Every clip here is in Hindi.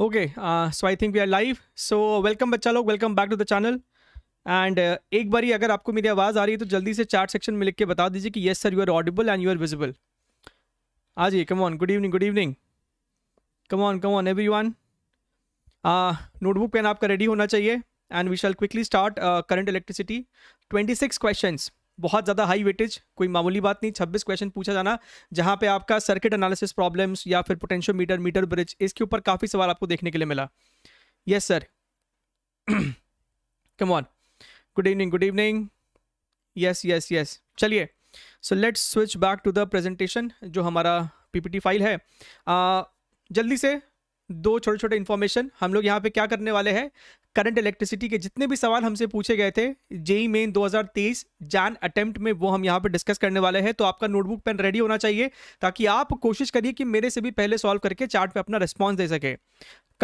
Okay so I think we are live so welcome बच्चा लोग welcome back to the channel and एक बारी अगर आपको मेरी आवाज़ आ रही है तो जल्दी से चार्ट सेक्शन में लिख के बता दीजिए कि yes sir you are audible and you are visible आ जाइए come on good evening good evening come on come on everyone notebook pen आपका रेडी होना चाहिए and we shall quickly start current electricity twenty six question बहुत ज़्यादा हाई वेटेज कोई मामूली बात नहीं 26 क्वेश्चन पूछा जाना जहाँ पे आपका सर्किट एनालिसिस प्रॉब्लम्स या फिर पोटेंशियल मीटर मीटर ब्रिज इसके ऊपर काफ़ी सवाल आपको देखने के लिए मिला yes sir come on good evening good evening yes yes yes चलिए so let's switch back to the presentation जो हमारा पीपीटी फाइल है uh, जल्दी से दो छोटे छोटे इन्फॉर्मेशन हम लोग यहाँ पे क्या करने वाले हैं करंट इलेक्ट्रिसिटी के जितने भी सवाल हमसे पूछे गए थे जेई मेन 2023 जान अटेम्प्ट में वो हम यहाँ पर डिस्कस करने वाले हैं तो आपका नोटबुक पेन रेडी होना चाहिए ताकि आप कोशिश करिए कि मेरे से भी पहले सॉल्व करके चार्ट पे अपना रिस्पॉन्स दे सके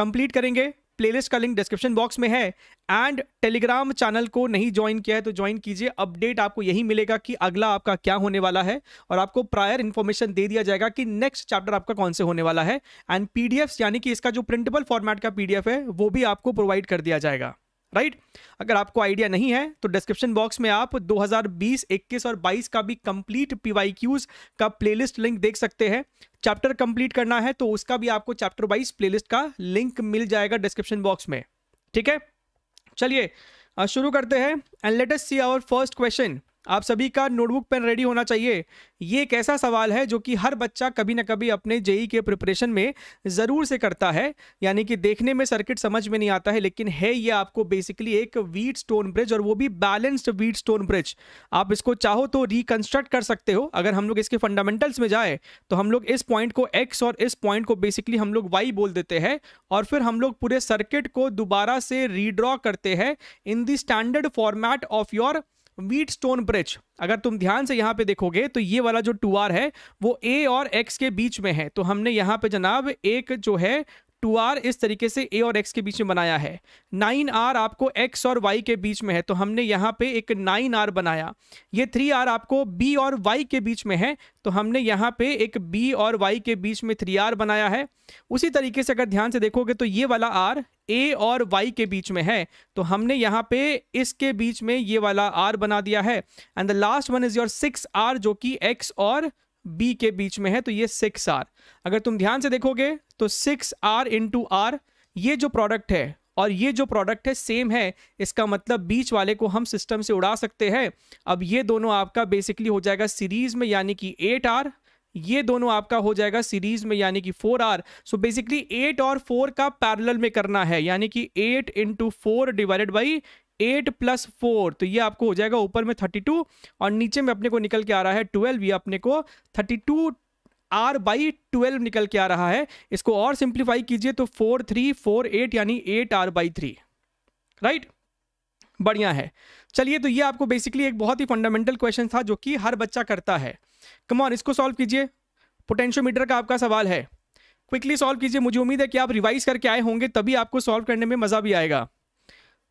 कंप्लीट करेंगे प्लेलिस्ट का लिंक डिस्क्रिप्शन बॉक्स में है एंड टेलीग्राम चैनल को नहीं ज्वाइन किया है तो ज्वाइन कीजिए अपडेट आपको यही मिलेगा कि अगला आपका क्या होने वाला है और आपको प्रायर इन्फॉर्मेशन दे दिया जाएगा कि नेक्स्ट चैप्टर आपका कौन से होने वाला है एंड पीडीएफ्स यानी कि इसका जो प्रिंटेबल फॉर्मेट का पीडीएफ है वो भी आपको प्रोवाइड कर दिया जाएगा राइट right? अगर आपको आइडिया नहीं है तो डिस्क्रिप्शन बॉक्स में आप 2020, 21 और 22 का भी कंप्लीट पीवाईक्यूज का प्लेलिस्ट लिंक देख सकते हैं चैप्टर कंप्लीट करना है तो उसका भी आपको चैप्टर वाइज प्लेलिस्ट का लिंक मिल जाएगा डिस्क्रिप्शन बॉक्स में ठीक है चलिए शुरू करते हैं and let's see our first question आप सभी का नोटबुक पेन रेडी होना चाहिए ये एक ऐसा सवाल है जो कि हर बच्चा कभी ना कभी अपने जेई के प्रिपरेशन में ज़रूर से करता है यानी कि देखने में सर्किट समझ में नहीं आता है लेकिन है ये आपको बेसिकली एक वीट स्टोन ब्रिज और वो भी बैलेंस्ड वीट स्टोन ब्रिज आप इसको चाहो तो रिकन्स्ट्रक्ट कर सकते हो अगर हम लोग इसके फंडामेंटल्स में जाए तो हम लोग इस पॉइंट को एक्स और इस पॉइंट को बेसिकली हम लोग वाई बोल देते हैं और फिर हम लोग पूरे सर्किट को दोबारा से रीड्रॉ करते हैं in the standard format of your Wheatstone bridge अगर तुम ध्यान से यहाँ पे देखोगे तो ये वाला जो टू आर है वो ए और एक्स के बीच में है तो हमने यहाँ पे जनाब एक जो है टू आर इस तरीके से ए और एक्स के बीच में बनाया है नाइन आर आपको एक्स और वाई के बीच में है तो हमने यहाँ पे एक नाइन आर बनाया ये थ्री आर आपको बी और वाई के बीच में है तो हमने यहाँ पे एक बी और वाई के बीच में थ्री आर बनाया है उसी तरीके से अगर ध्यान से देखोगे तो ये वाला आर ए और वाई के बीच में है तो हमने यहाँ पे इसके बीच में ये वाला आर बना दिया है and the last one is your six R जो कि एक्स और बी के बीच में है तो ये सिक्स आर अगर तुम ध्यान से देखोगे तो सिक्स आर इंटू आर ये जो प्रोडक्ट है और ये जो प्रोडक्ट है सेम है इसका मतलब बीच वाले को हम सिस्टम से उड़ा सकते हैं अब ये दोनों आपका बेसिकली हो जाएगा सीरीज में यानी कि एट आर ये दोनों आपका हो जाएगा सीरीज में यानी कि four R so basically eight और फोर का पैरेलल में करना है यानी कि eight into four divided by eight plus four तो ये आपको हो जाएगा ऊपर में थर्टी टू और नीचे में अपने को निकल के आ रहा है ट्वेल्व ये अपने को thirty two R by twelve निकल के आ रहा है इसको और सिंप्लीफाई कीजिए तो फोर थ्री फोर एट यानी eight R by three right बढ़िया है चलिए तो ये आपको बेसिकली एक बहुत ही फंडामेंटल क्वेश्चन था जो कि हर बच्चा करता है कमॉन इसको सॉल्व कीजिए पोटेंशियोमीटर का आपका सवाल है क्विकली सॉल्व कीजिए मुझे उम्मीद है कि आप रिवाइज करके आए होंगे तभी आपको सॉल्व करने में मज़ा भी आएगा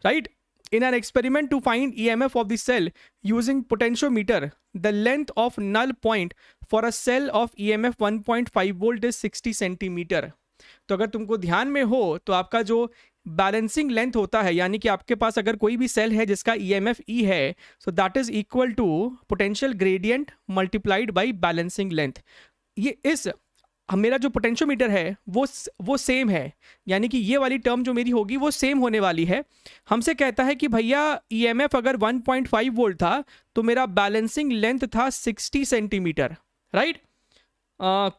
right in an experiment to find E M F of the cell using potentiometer the length of null point for a cell of E M F one point five volt is sixty centimeter तो अगर तुमको ध्यान में हो तो आपका जो बैलेंसिंग लेंथ होता है यानी कि आपके पास अगर कोई भी सेल है जिसका ई एम एफ ई है so that is equal to potential gradient multiplied by balancing length ये इस मेरा जो पोटेंशियोमीटर है वो वो सेम है यानी कि ये वाली टर्म जो मेरी होगी वो सेम होने वाली है हमसे कहता है कि भैया ई एम एफ अगर 1.5 वोल्ट था तो मेरा बैलेंसिंग लेंथ था 60 सेंटीमीटर राइट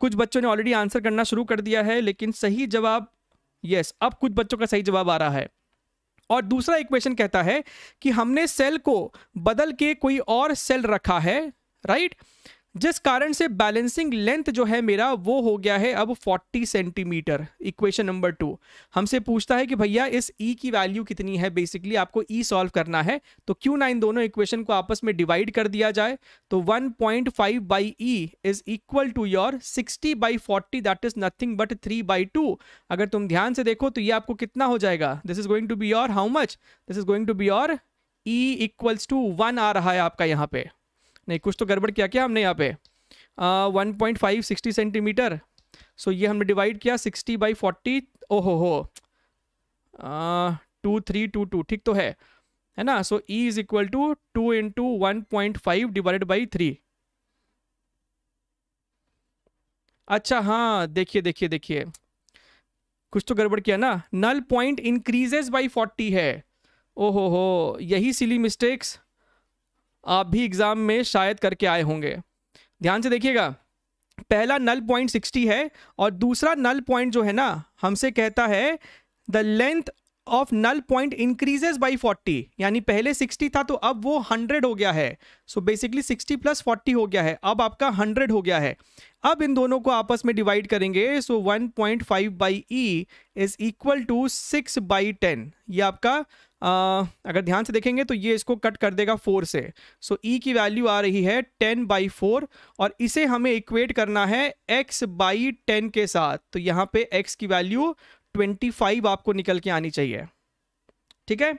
कुछ बच्चों ने ऑलरेडी आंसर करना शुरू कर दिया है लेकिन सही जवाब यस yes, अब कुछ बच्चों का सही जवाब आ रहा है और दूसरा इक्वेशन कहता है कि हमने सेल को बदल के कोई और सेल रखा है राइट right? जिस कारण से बैलेंसिंग लेंथ जो है मेरा वो हो गया है अब 40 सेंटीमीटर इक्वेशन नंबर टू हमसे पूछता है कि भैया इस ई e की वैल्यू कितनी है बेसिकली आपको ई e सॉल्व करना है तो क्यों ना इन दोनों इक्वेशन को आपस में डिवाइड कर दिया जाए तो 1.5 point five by E is equal to your 60 by forty that is nothing but 3 by two अगर तुम ध्यान से देखो तो ये आपको कितना हो जाएगा this is going to be your how much this is going to be your E equals to one आ रहा है आपका यहाँ पे नहीं कुछ तो गड़बड़ किया क्या हमने यहाँ पे one point five sixty centimetre so ये हमने डिवाइड किया सिक्सटी बाई फोर्टी ओहो हो टू थ्री टू टू ठीक तो है है ना so E is equal to two into one point five divide by three अच्छा हाँ देखिए देखिए देखिए कुछ तो गड़बड़ किया ना null point increases by forty है ओहो हो यही सिली मिस्टेक्स आप भी एग्ज़ाम में शायद करके आए होंगे ध्यान से देखिएगा पहला नल पॉइंट सिक्सटी है और दूसरा नल पॉइंट जो है ना हमसे कहता है the length of null point increases by forty यानी पहले सिक्सटी था तो अब वो हंड्रेड हो गया है so basically sixty plus forty हो गया है अब आपका हंड्रेड हो गया है अब इन दोनों को आपस में डिवाइड करेंगे so one point five by E is equal to six by ten ये आपका आ, अगर ध्यान से देखेंगे तो ये इसको कट कर देगा फोर से सो so, ई e की वैल्यू आ रही है टेन बाई फोर और इसे हमें इक्वेट करना है एक्स बाई टेन के साथ तो यहाँ पे एक्स की वैल्यू ट्वेंटी फाइव आपको निकल के आनी चाहिए ठीक है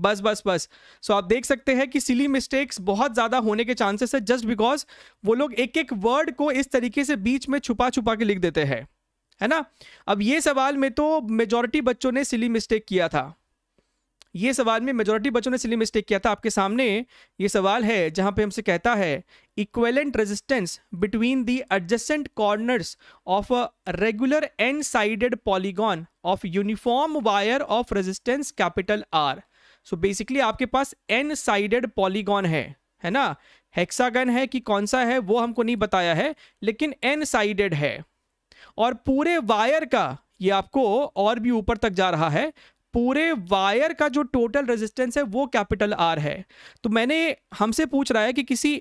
बस बस बस सो so, आप देख सकते हैं कि सिली मिस्टेक्स बहुत ज़्यादा होने के चांसेस है जस्ट बिकॉज वो लोग एक एक वर्ड को इस तरीके से बीच में छुपा छुपा के लिख देते हैं है ना अब ये सवाल में तो मेजॉरिटी बच्चों ने सिली मिस्टेक किया था ये सवाल में मेजोरिटी बच्चों ने सिली मिस्टेक किया था आपके सामने ये सवाल है जहां पे हमसे कहता है equivalent resistance between the adjacent corners of a regular N sided polygon of uniform wire of resistance capital R so basically आपके पास एन साइडेड पॉलीगॉन है है ना हेक्सागन है कि कौन सा है वो हमको नहीं बताया है लेकिन एन साइडेड है और पूरे वायर का ये आपको और भी ऊपर तक जा रहा है पूरे वायर का जो टोटल रेजिस्टेंस है वो कैपिटल आर है तो मैंने हमसे पूछ रहा है कि किसी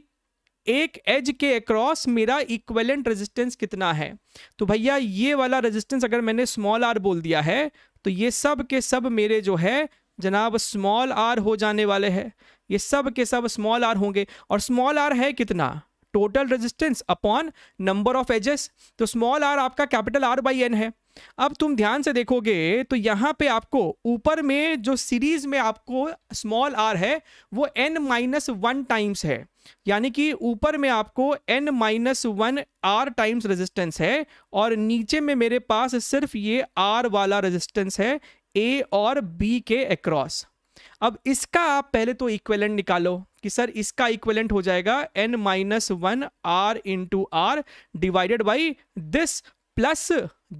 एक एज के अक्रॉस मेरा इक्वेलेंट रेजिस्टेंस कितना है तो भैया ये वाला रेजिस्टेंस अगर मैंने स्मॉल आर बोल दिया है तो ये सब के सब मेरे जो है जनाब स्मॉल आर हो जाने वाले हैं ये सब के सब स्मॉल आर होंगे और स्मॉल आर है कितना total resistance upon number of edges तो स्मॉल आर आपका कैपिटल आर बाई एन है अब तुम ध्यान से देखोगे तो यहां पे आपको ऊपर में जो सीरीज में आपको स्मॉल आर है वो एन माइनस वन टाइम्स है यानी कि ऊपर में आपको N minus one r times resistance है और नीचे में मेरे पास सिर्फ ये आर वाला रेजिस्टेंस है ए और बी के अक्रॉस अब इसका आप पहले तो इक्वेलेंट निकालो कि सर इसका इक्वेलेंट हो जाएगा N minus one r into r divided by this plus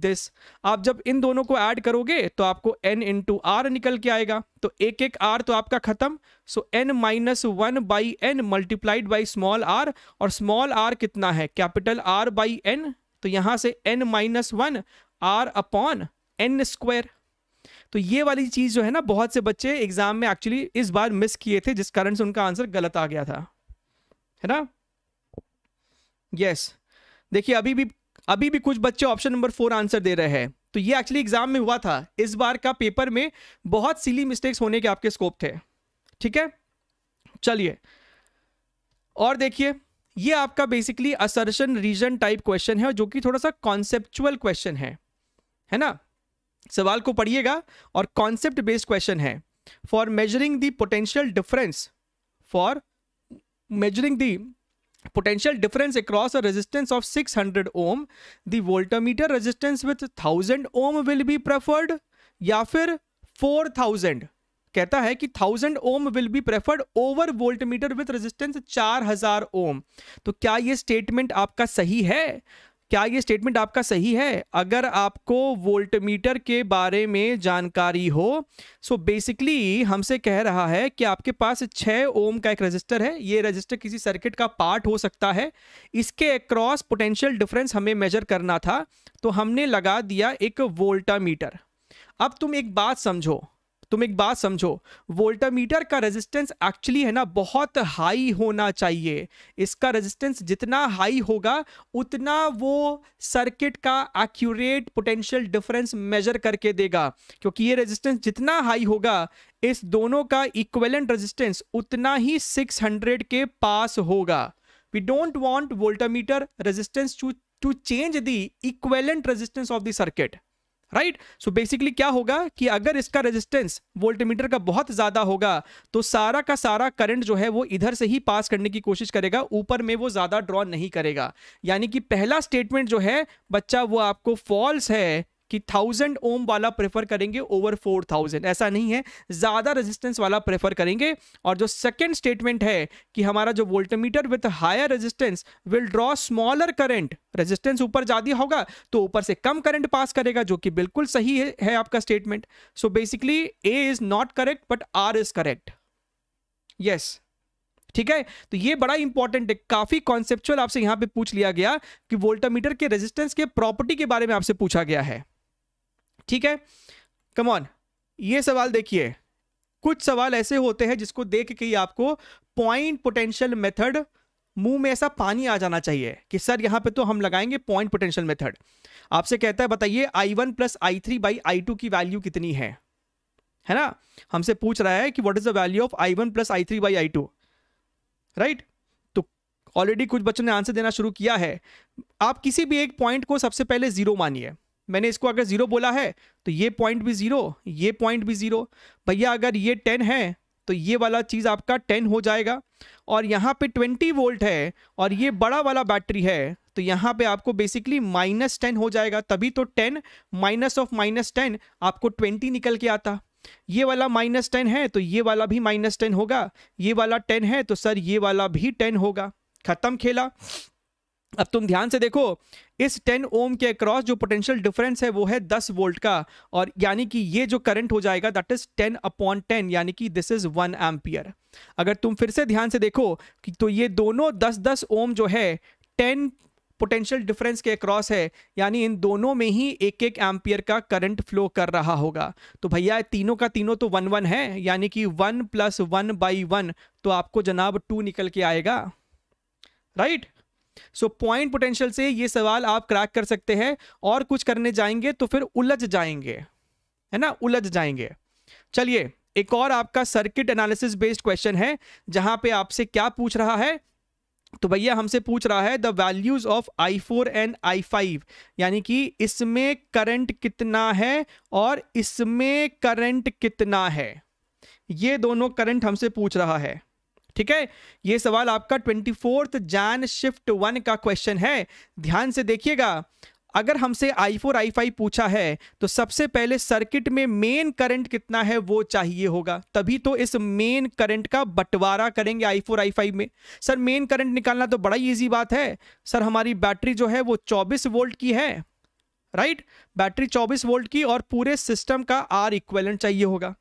this आप जब इन दोनों को ऐड करोगे तो आपको एन इंटू आर निकल के आएगा तो एक एक आर तो आपका खत्म so N minus one by N multiplied by small r और स्मॉल आर कितना है कैपिटल आर बाई एन तो यहां से N minus one R upon N square तो ये वाली चीज जो है ना बहुत से बच्चे एग्जाम में एक्चुअली इस बार मिस किए थे जिस कारण से उनका आंसर गलत आ गया था है ना यस yes. देखिए अभी भी अभी भी कुछ बच्चे ऑप्शन नंबर फोर आंसर दे रहे हैं तो ये एक्चुअली एग्जाम में हुआ था इस बार का पेपर में बहुत सिली मिस्टेक्स होने के आपके स्कोप थे ठीक है चलिए और देखिए ये आपका basically assertion reason type question है जो कि थोड़ा सा कॉन्सेप्चुअल क्वेश्चन है है ना सवाल को पढ़िएगा और कॉन्सेप्ट बेस्ड क्वेश्चन है for measuring potential potential difference for measuring the potential difference across a resistance of 600 ohm the voltmeter resistance with 1000 ohm will be preferred या फिर 4000 कहता है कि 1000 ohm will be preferred over voltmeter with resistance 4000 ohm तो क्या ये स्टेटमेंट आपका सही है क्या ये स्टेटमेंट आपका सही है अगर आपको वोल्टमीटर के बारे में जानकारी हो सो बेसिकली हमसे कह रहा है कि आपके पास 6 ओम का एक रजिस्टर है ये रजिस्टर किसी सर्किट का पार्ट हो सकता है इसके अक्रॉस पोटेंशियल डिफरेंस हमें मेजर करना था तो हमने लगा दिया एक वोल्टामीटर अब तुम एक बात समझो तुम एक बात समझो वोल्टामीटर का रेजिस्टेंस एक्चुअली है ना बहुत हाई होना चाहिए इसका रेजिस्टेंस जितना हाई होगा उतना वो सर्किट का एक्यूरेट पोटेंशियल डिफरेंस मेजर करके देगा क्योंकि ये रेजिस्टेंस जितना हाई होगा इस दोनों का इक्वेलेंट रेजिस्टेंस उतना ही 600 के पास होगा we don't want voltmeter resistance to to change the equivalent resistance of the circuit right so basically क्या होगा कि अगर इसका रेजिस्टेंस वोल्टमीटर का बहुत ज़्यादा होगा तो सारा का सारा करंट जो है वो इधर से ही पास करने की कोशिश करेगा ऊपर में वो ज़्यादा ड्रॉ नहीं करेगा यानी कि पहला स्टेटमेंट जो है बच्चा वो आपको फॉल्स है कि थाउजेंड ओम वाला प्रेफर करेंगे ओवर फोर थाउजेंड ऐसा नहीं है ज़्यादा रेजिस्टेंस वाला प्रेफर करेंगे और जो सेकेंड स्टेटमेंट है कि हमारा जो voltmeter with higher resistance will draw smaller current resistance ऊपर ज़्यादा होगा तो ऊपर से कम करंट पास करेगा जो कि बिल्कुल सही है, है आपका statement so basically A is not correct but R is correct yes ठीक है तो ये बड़ा इंपॉर्टेंट है काफी कॉन्सेप्चुअल आपसे यहां पे पूछ लिया गया कि वोल्टामीटर के रेजिस्टेंस के प्रॉपर्टी के बारे में आपसे पूछा गया है ठीक है कमॉन ये सवाल देखिए कुछ सवाल ऐसे होते हैं जिसको देख के आपको पॉइंट पोटेंशियल मेथड मुंह में ऐसा पानी आ जाना चाहिए कि सर यहां पे तो हम लगाएंगे पॉइंट पोटेंशियल मेथड आपसे कहता है बताइए I one plus I three by I two की वैल्यू कितनी है है ना हमसे पूछ रहा है कि what is the value of I one plus I three by I two right तो ऑलरेडी कुछ बच्चों ने आंसर देना शुरू किया है आप किसी भी एक पॉइंट को सबसे पहले जीरो मानिए मैंने इसको अगर ज़ीरो बोला है तो ये पॉइंट भी ज़ीरो ये पॉइंट भी ज़ीरो भैया अगर ये टेन है तो ये वाला चीज़ आपका टेन हो जाएगा और यहाँ पे ट्वेंटी वोल्ट है और ये बड़ा वाला बैटरी है तो यहाँ पे आपको बेसिकली माइनस टेन हो जाएगा तभी तो ten minus of minus ten आपको ट्वेंटी निकल के आता ये वाला माइनस टेन है तो ये वाला भी माइनस टेन होगा ये वाला टेन है तो सर ये वाला भी टेन होगा ख़त्म खेला अब तुम ध्यान से देखो इस 10 ओम के अक्रॉस जो पोटेंशियल डिफरेंस है वो है 10 वोल्ट का और यानी कि ये जो करंट हो जाएगा दैट इज 10 अपॉन 10 यानी कि दिस इज 1 एम्पियर अगर तुम फिर से ध्यान से देखो कि तो ये दोनों 10 10 ओम जो है 10 पोटेंशियल डिफरेंस के अक्रॉस है यानी इन दोनों में ही एक एक एम्पियर का करंट फ्लो कर रहा होगा तो भैया तीनों का तीनों तो वन वन है यानी कि one plus one by one तो आपको जनाब टू निकल के आएगा right right? So point potential से ये सवाल आप क्रैक कर सकते हैं और कुछ करने जाएंगे तो फिर उलझ जाएंगे है ना उलझ जाएंगे चलिए एक और आपका सर्किट एनालिसिस बेस्ड क्वेश्चन है जहां पे आपसे क्या पूछ रहा है तो भैया हमसे पूछ रहा है the values of I four and I five यानी कि इसमें करंट कितना है और इसमें करंट कितना है ये दोनों करंट हमसे पूछ रहा है ठीक है ये सवाल आपका twenty fourth Jan shift one का क्वेश्चन है ध्यान से देखिएगा अगर हमसे आई फोर आई फाइव पूछा है तो सबसे पहले सर्किट में मेन करंट कितना है वो चाहिए होगा तभी तो इस मेन करंट का बंटवारा करेंगे आई फोर आई फाइव में सर मेन करंट निकालना तो बड़ा ही ईजी बात है सर हमारी बैटरी जो है वो चौबीस वोल्ट की है राइट बैटरी चौबीस वोल्ट की और पूरे सिस्टम का आर इक्वेलेंट चाहिए होगा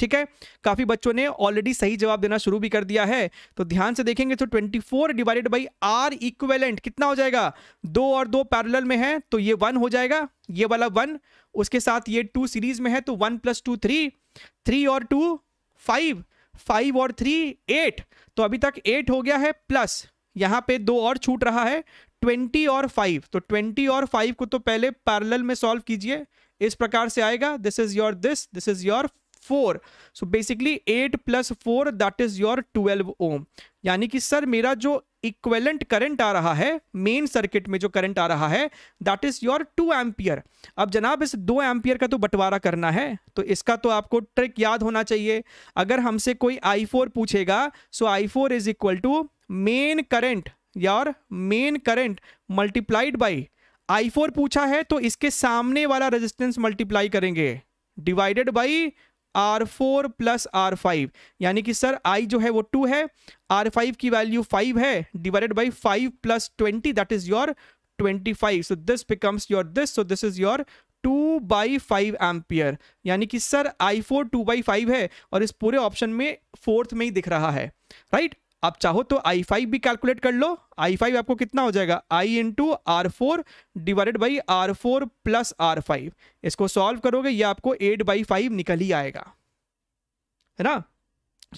ठीक है काफ़ी बच्चों ने ऑलरेडी सही जवाब देना शुरू भी कर दिया है तो ध्यान से देखेंगे तो 24 डिवाइडेड बाई आर इक्वेलेंट कितना हो जाएगा दो और दो पैरल में है तो ये वन हो जाएगा ये वाला वन उसके साथ ये टू सीरीज में है तो one plus two three three और टू फाइव फाइव और थ्री एट तो अभी तक एट हो गया है प्लस यहां पे दो और छूट रहा है ट्वेंटी और फाइव तो ट्वेंटी और फाइव को तो पहले पैरल में सॉल्व कीजिए इस प्रकार से आएगा this is your this this is your four so basically eight plus four that is your twelve ohm यानी कि सर मेरा जो इक्वेलेंट करंट आ रहा है मेन सर्किट में जो करंट आ रहा है that is your two ampere अब जनाब इस दो एम्पियर का तो बंटवारा करना है तो इसका तो आपको ट्रिक याद होना चाहिए अगर हमसे कोई आई फोर पूछेगा so I four is equal to main current your main current multiplied by I four पूछा है तो इसके सामने वाला रेजिस्टेंस मल्टीप्लाई करेंगे divided by R four plus R five यानी कि सर आई जो है वो टू है आर फाइव की वैल्यू फाइव है divided by five plus twenty that is your twenty five so this becomes your this so this is your two by five ampere यानी कि sir I four two by five है और इस पूरे ऑप्शन में फोर्थ में ही दिख रहा है राइट right? आप चाहो तो आई फाइव भी कैलकुलेट कर लो आई फाइव आपको कितना हो जाएगा I into R four divided by R four plus R five इसको सॉल्व करोगे ये आपको एट बाई फाइव निकल ही आएगा है ना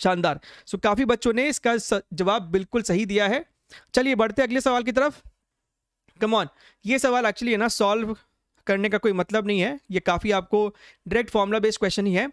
शानदार सो so, काफ़ी बच्चों ने इसका जवाब बिल्कुल सही दिया है चलिए बढ़ते अगले सवाल की तरफ कमॉन ये सवाल एक्चुअली है ना सॉल्व करने का कोई मतलब नहीं है ये काफ़ी आपको डायरेक्ट फॉर्मुला बेस्ड क्वेश्चन ही है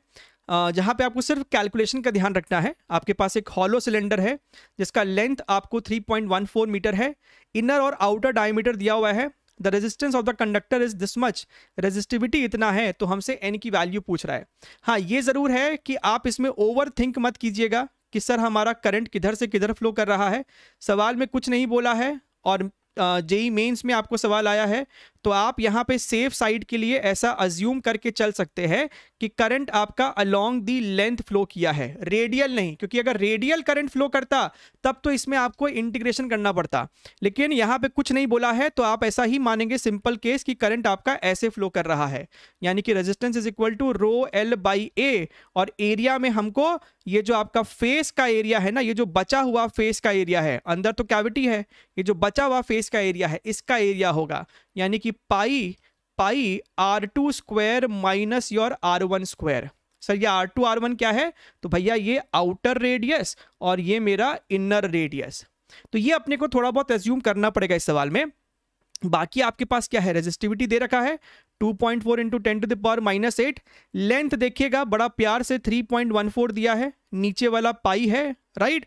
जहाँ पे आपको सिर्फ कैलकुलेशन का ध्यान रखना है आपके पास एक हॉलो सिलेंडर है जिसका लेंथ आपको 3.14 मीटर है इनर और आउटर डायमीटर दिया हुआ है the resistance of the conductor is this much resistivity इतना है तो हमसे एन की वैल्यू पूछ रहा है हाँ ये ज़रूर है कि आप इसमें ओवर थिंक मत कीजिएगा कि सर हमारा करंट किधर से किधर फ्लो कर रहा है सवाल में कुछ नहीं बोला है और जेई मेंस में आपको सवाल आया है तो आप यहाँ पे सेफ साइड के लिए ऐसा अज्यूम करके चल सकते हैं कि करंट आपका अलोंग दी लेंथ फ्लो किया है रेडियल नहीं क्योंकि अगर रेडियल करंट फ्लो करता तब तो इसमें आपको इंटीग्रेशन करना पड़ता लेकिन यहाँ पे कुछ नहीं बोला है तो आप ऐसा ही मानेंगे सिंपल केस कि करंट आपका ऐसे फ्लो कर रहा है यानी कि resistance is equal to rho L by A और एरिया में हमको ये जो आपका फेस का एरिया है ना ये जो बचा हुआ फेस का एरिया है अंदर तो कैविटी है ये जो बचा हुआ फेस का एरिया है इसका एरिया होगा यानी कि pi pi R two square minus your R one square sir ये आर टू आर वन क्या है तो भैया ये आउटर रेडियस और ये मेरा इनर रेडियस तो ये अपने को थोड़ा बहुत एज्यूम करना पड़ेगा इस सवाल में बाकी आपके पास क्या है रेजिस्टिविटी दे रखा है 2.4 point four into ten to the power minus eight length देखिएगा बड़ा प्यार से 3.14 दिया है नीचे वाला पाई है राइट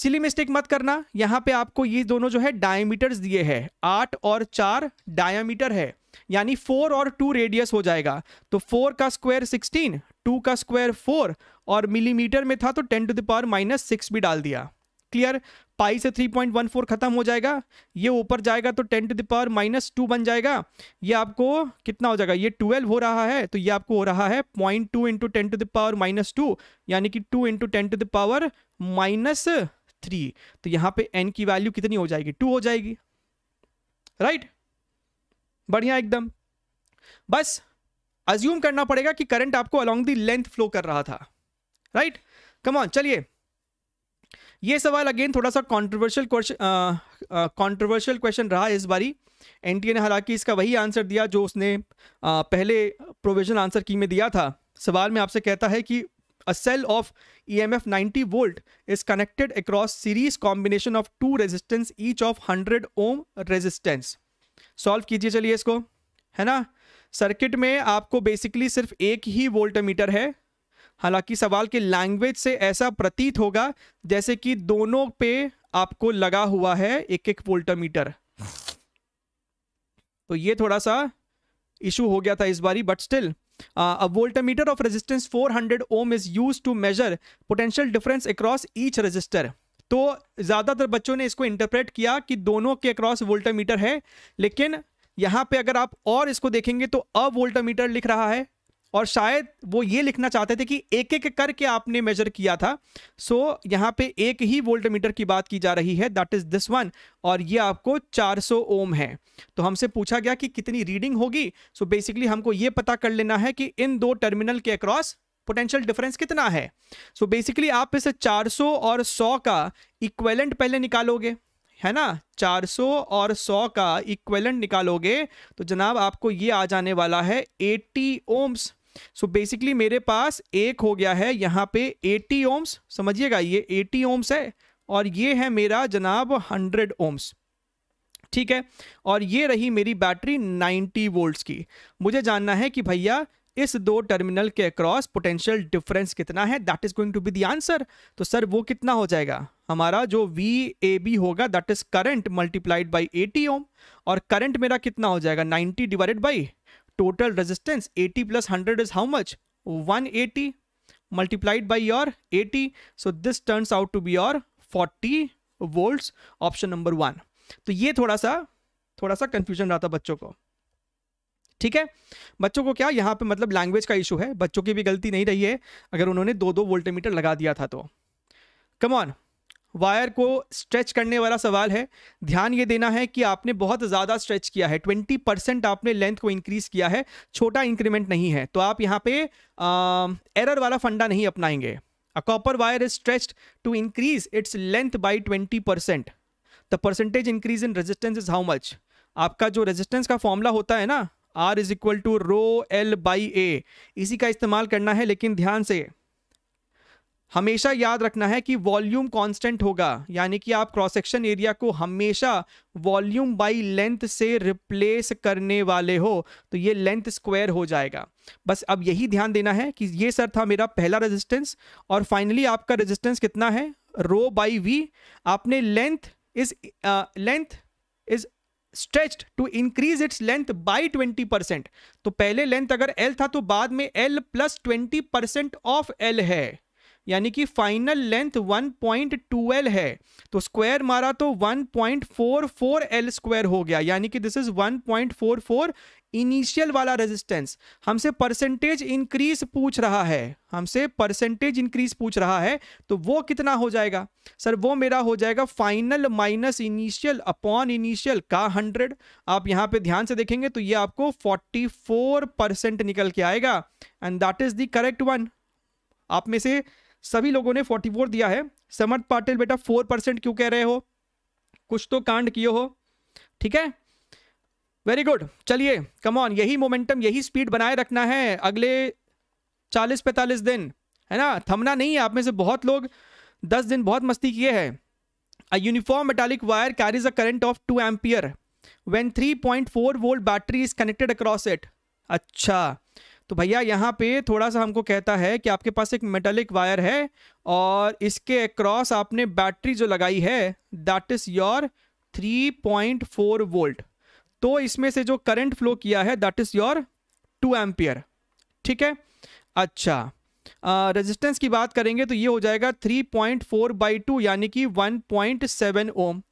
सिली मिस्टेक मत करना यहाँ पे आपको ये दोनों जो है डायमीटर्स दिए हैं आठ और चार डायमीटर है यानी फोर और टू रेडियस हो जाएगा तो फोर का स्क्वायर सिक्सटीन टू का स्क्वायर फोर और मिलीमीटर में था तो ten to the power minus six भी डाल दिया क्लियर पाई से 3.14 खत्म हो जाएगा ये ऊपर जाएगा तो 10 to the power minus two बन जाएगा ये आपको कितना हो जाएगा ये 12 हो रहा है तो ये आपको हो रहा है point two into ten to the power minus two यानी कि two into ten to the power minus three तो यहां पे एन की वैल्यू कितनी हो जाएगी टू हो जाएगी राइट बढ़िया एकदम बस अज्यूम करना पड़ेगा कि करंट आपको अलोंग दी लेंथ फ्लो कर रहा था राइट कम ऑन चलिए ये सवाल अगेन थोड़ा सा कंट्रोवर्शियल क्वेश्चन कंट्रोवर्शियल क्वेश्चन रहा इस बारी एनटीए ने हालांकि इसका वही आंसर दिया जो उसने uh, पहले प्रोविजन आंसर की में दिया था सवाल में आपसे कहता है कि A cell of EMF 90 volt is connected across series combination of two resistance each of 100 ohm resistance. Solve कीजिए चलिए इसको है ना सर्किट में आपको बेसिकली सिर्फ एक ही वोल्टमीटर है हालांकि सवाल के लैंग्वेज से ऐसा प्रतीत होगा जैसे कि दोनों पे आपको लगा हुआ है एक एक वोल्टमीटर तो ये थोड़ा सा इशू हो गया था इस बारी but still Uh, a voltmeter of resistance 400 ohm is used to measure potential difference across each resistor. तो ज़्यादातर बच्चों ने इसको इंटरप्रेट किया कि दोनों के अक्रॉस वोल्टामीटर है लेकिन यहाँ पे अगर आप और इसको देखेंगे तो अवोल्टामीटर लिख रहा है और शायद वो ये लिखना चाहते थे कि एक एक करके आपने मेजर किया था सो so, यहाँ पे एक ही वोल्ट मीटर की बात की जा रही है दैट इज़ दिस वन और ये आपको 400 ओम है तो हमसे पूछा गया कि कितनी रीडिंग होगी सो so, बेसिकली हमको ये पता कर लेना है कि इन दो टर्मिनल के अक्रॉस पोटेंशियल डिफरेंस कितना है सो so बेसिकली आप इसे चार और सौ का इक्वेलेंट पहले निकालोगे है ना 400 और 100 का इक्वेलेंट निकालोगे तो जनाब आपको ये आ जाने वाला है 80 ओम्स सो so बेसिकली मेरे पास एक हो गया है यहाँ पे 80 ओम्स समझिएगा ये 80 ओम्स है और ये है मेरा जनाब 100 ओम्स ठीक है और ये रही मेरी बैटरी 90 वोल्ट्स की मुझे जानना है कि भैया इस दो टर्मिनल के अक्रॉस पोटेंशियल डिफरेंस कितना है that is going to be the answer तो सर वो कितना हो जाएगा हमारा जो वी ए बी होगा that is current multiplied by eighty ohm और करंट मेरा कितना हो जाएगा 90 divided by total resistance 80 plus 100 is how much 180 multiplied by your 80 so this turns out to be your 40 volts option number one तो ये थोड़ा सा थोड़ा सा कंफ्यूजन रहा था बच्चों को ठीक है बच्चों को क्या यहाँ पे मतलब लैंग्वेज का इशू है बच्चों की भी गलती नहीं रही है अगर उन्होंने दो दो वोल्टमीटर लगा दिया था तो कम ऑन वायर को स्ट्रेच करने वाला सवाल है ध्यान ये देना है कि आपने बहुत ज़्यादा स्ट्रेच किया है ट्वेंटी परसेंट आपने लेंथ को इंक्रीज किया है छोटा इंक्रीमेंट नहीं है तो आप यहाँ पे एरर वाला फंडा नहीं अपनाएंगे a copper wire is stretched to increase its length by twenty percent the percentage increase in resistance is how much आपका जो रेजिस्टेंस का फॉर्मूला होता है ना R is equal to rho L by A इसी का इस्तेमाल करना है लेकिन ध्यान से हमेशा याद रखना है कि वॉल्यूम कांस्टेंट होगा यानी कि आप क्रॉस सेक्शन एरिया को हमेशा वॉल्यूम बाय लेंथ से रिप्लेस करने वाले हो तो ये लेंथ स्क्वायर हो जाएगा बस अब यही ध्यान देना है कि ये सर था मेरा पहला रेजिस्टेंस और फाइनली आपका रेजिस्टेंस कितना है रो बाई वी आपने length is length is stretch to increase its length by twenty percent तो पहले लेंथ अगर एल था तो बाद में L plus twenty percent of L है यानी कि फाइनल लेंथ 1.2l है तो स्क्वायर मारा तो 1.44l स्क्वायर हो गया यानी कि दिस इज 1.44 इनिशियल वाला रेजिस्टेंस हमसे परसेंटेज इंक्रीज पूछ रहा है हमसे परसेंटेज इंक्रीज पूछ रहा है तो वो कितना हो जाएगा सर वो मेरा हो जाएगा final minus initial upon initial का हंड्रेड आप यहां पे ध्यान से देखेंगे तो ये आपको फोर्टी फोर परसेंट निकल के आएगा and that is the correct one आप में से सभी लोगों ने 44 दिया है समर्थ पाटिल बेटा 4 परसेंट क्यों कह रहे हो कुछ तो कांड किए हो ठीक है वेरी गुड चलिए कम ऑन यही मोमेंटम यही स्पीड बनाए रखना है अगले 40-45 दिन है ना थमना नहीं है आप में से बहुत लोग 10 दिन बहुत मस्ती किए हैं a uniform metallic wire carries a current of two ampere point four volt battery is connected across it अच्छा तो भैया यहाँ पे थोड़ा सा हमको कहता है कि आपके पास एक मेटेलिक वायर है और इसके अक्रॉस आपने बैटरी जो लगाई है दैट इज़ योर 3.4 वोल्ट तो इसमें से जो करंट फ्लो किया है दैट इज़ योर 2 एम्पियर ठीक है अच्छा रेजिस्टेंस की बात करेंगे तो ये हो जाएगा 3.4 पॉइंट फोर बाई टू यानी कि 1.7 ohm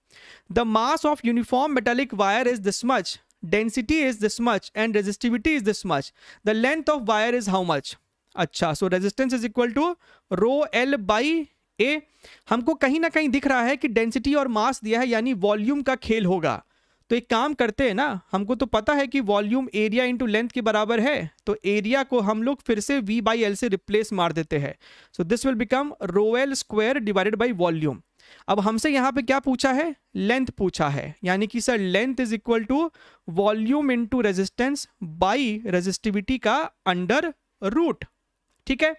the mass of uniform metallic wire is this much density is this much and resistivity is this much the length of wire is how much अच्छा so resistance is equal to rho L by A हमको कहीं ना कहीं दिख रहा है कि डेंसिटी और मास दिया है यानी वॉल्यूम का खेल होगा तो एक काम करते हैं ना हमको तो पता है कि वॉल्यूम एरिया इंटू लेंथ के बराबर है तो एरिया को हम लोग फिर से v बाई एल से रिप्लेस मार देते हैं so this will become rho L square divided by volume अब हमसे यहाँ पे क्या पूछा है लेंथ पूछा है यानी कि sir length is equal to volume into resistance by resistivity का अंडर रूट ठीक है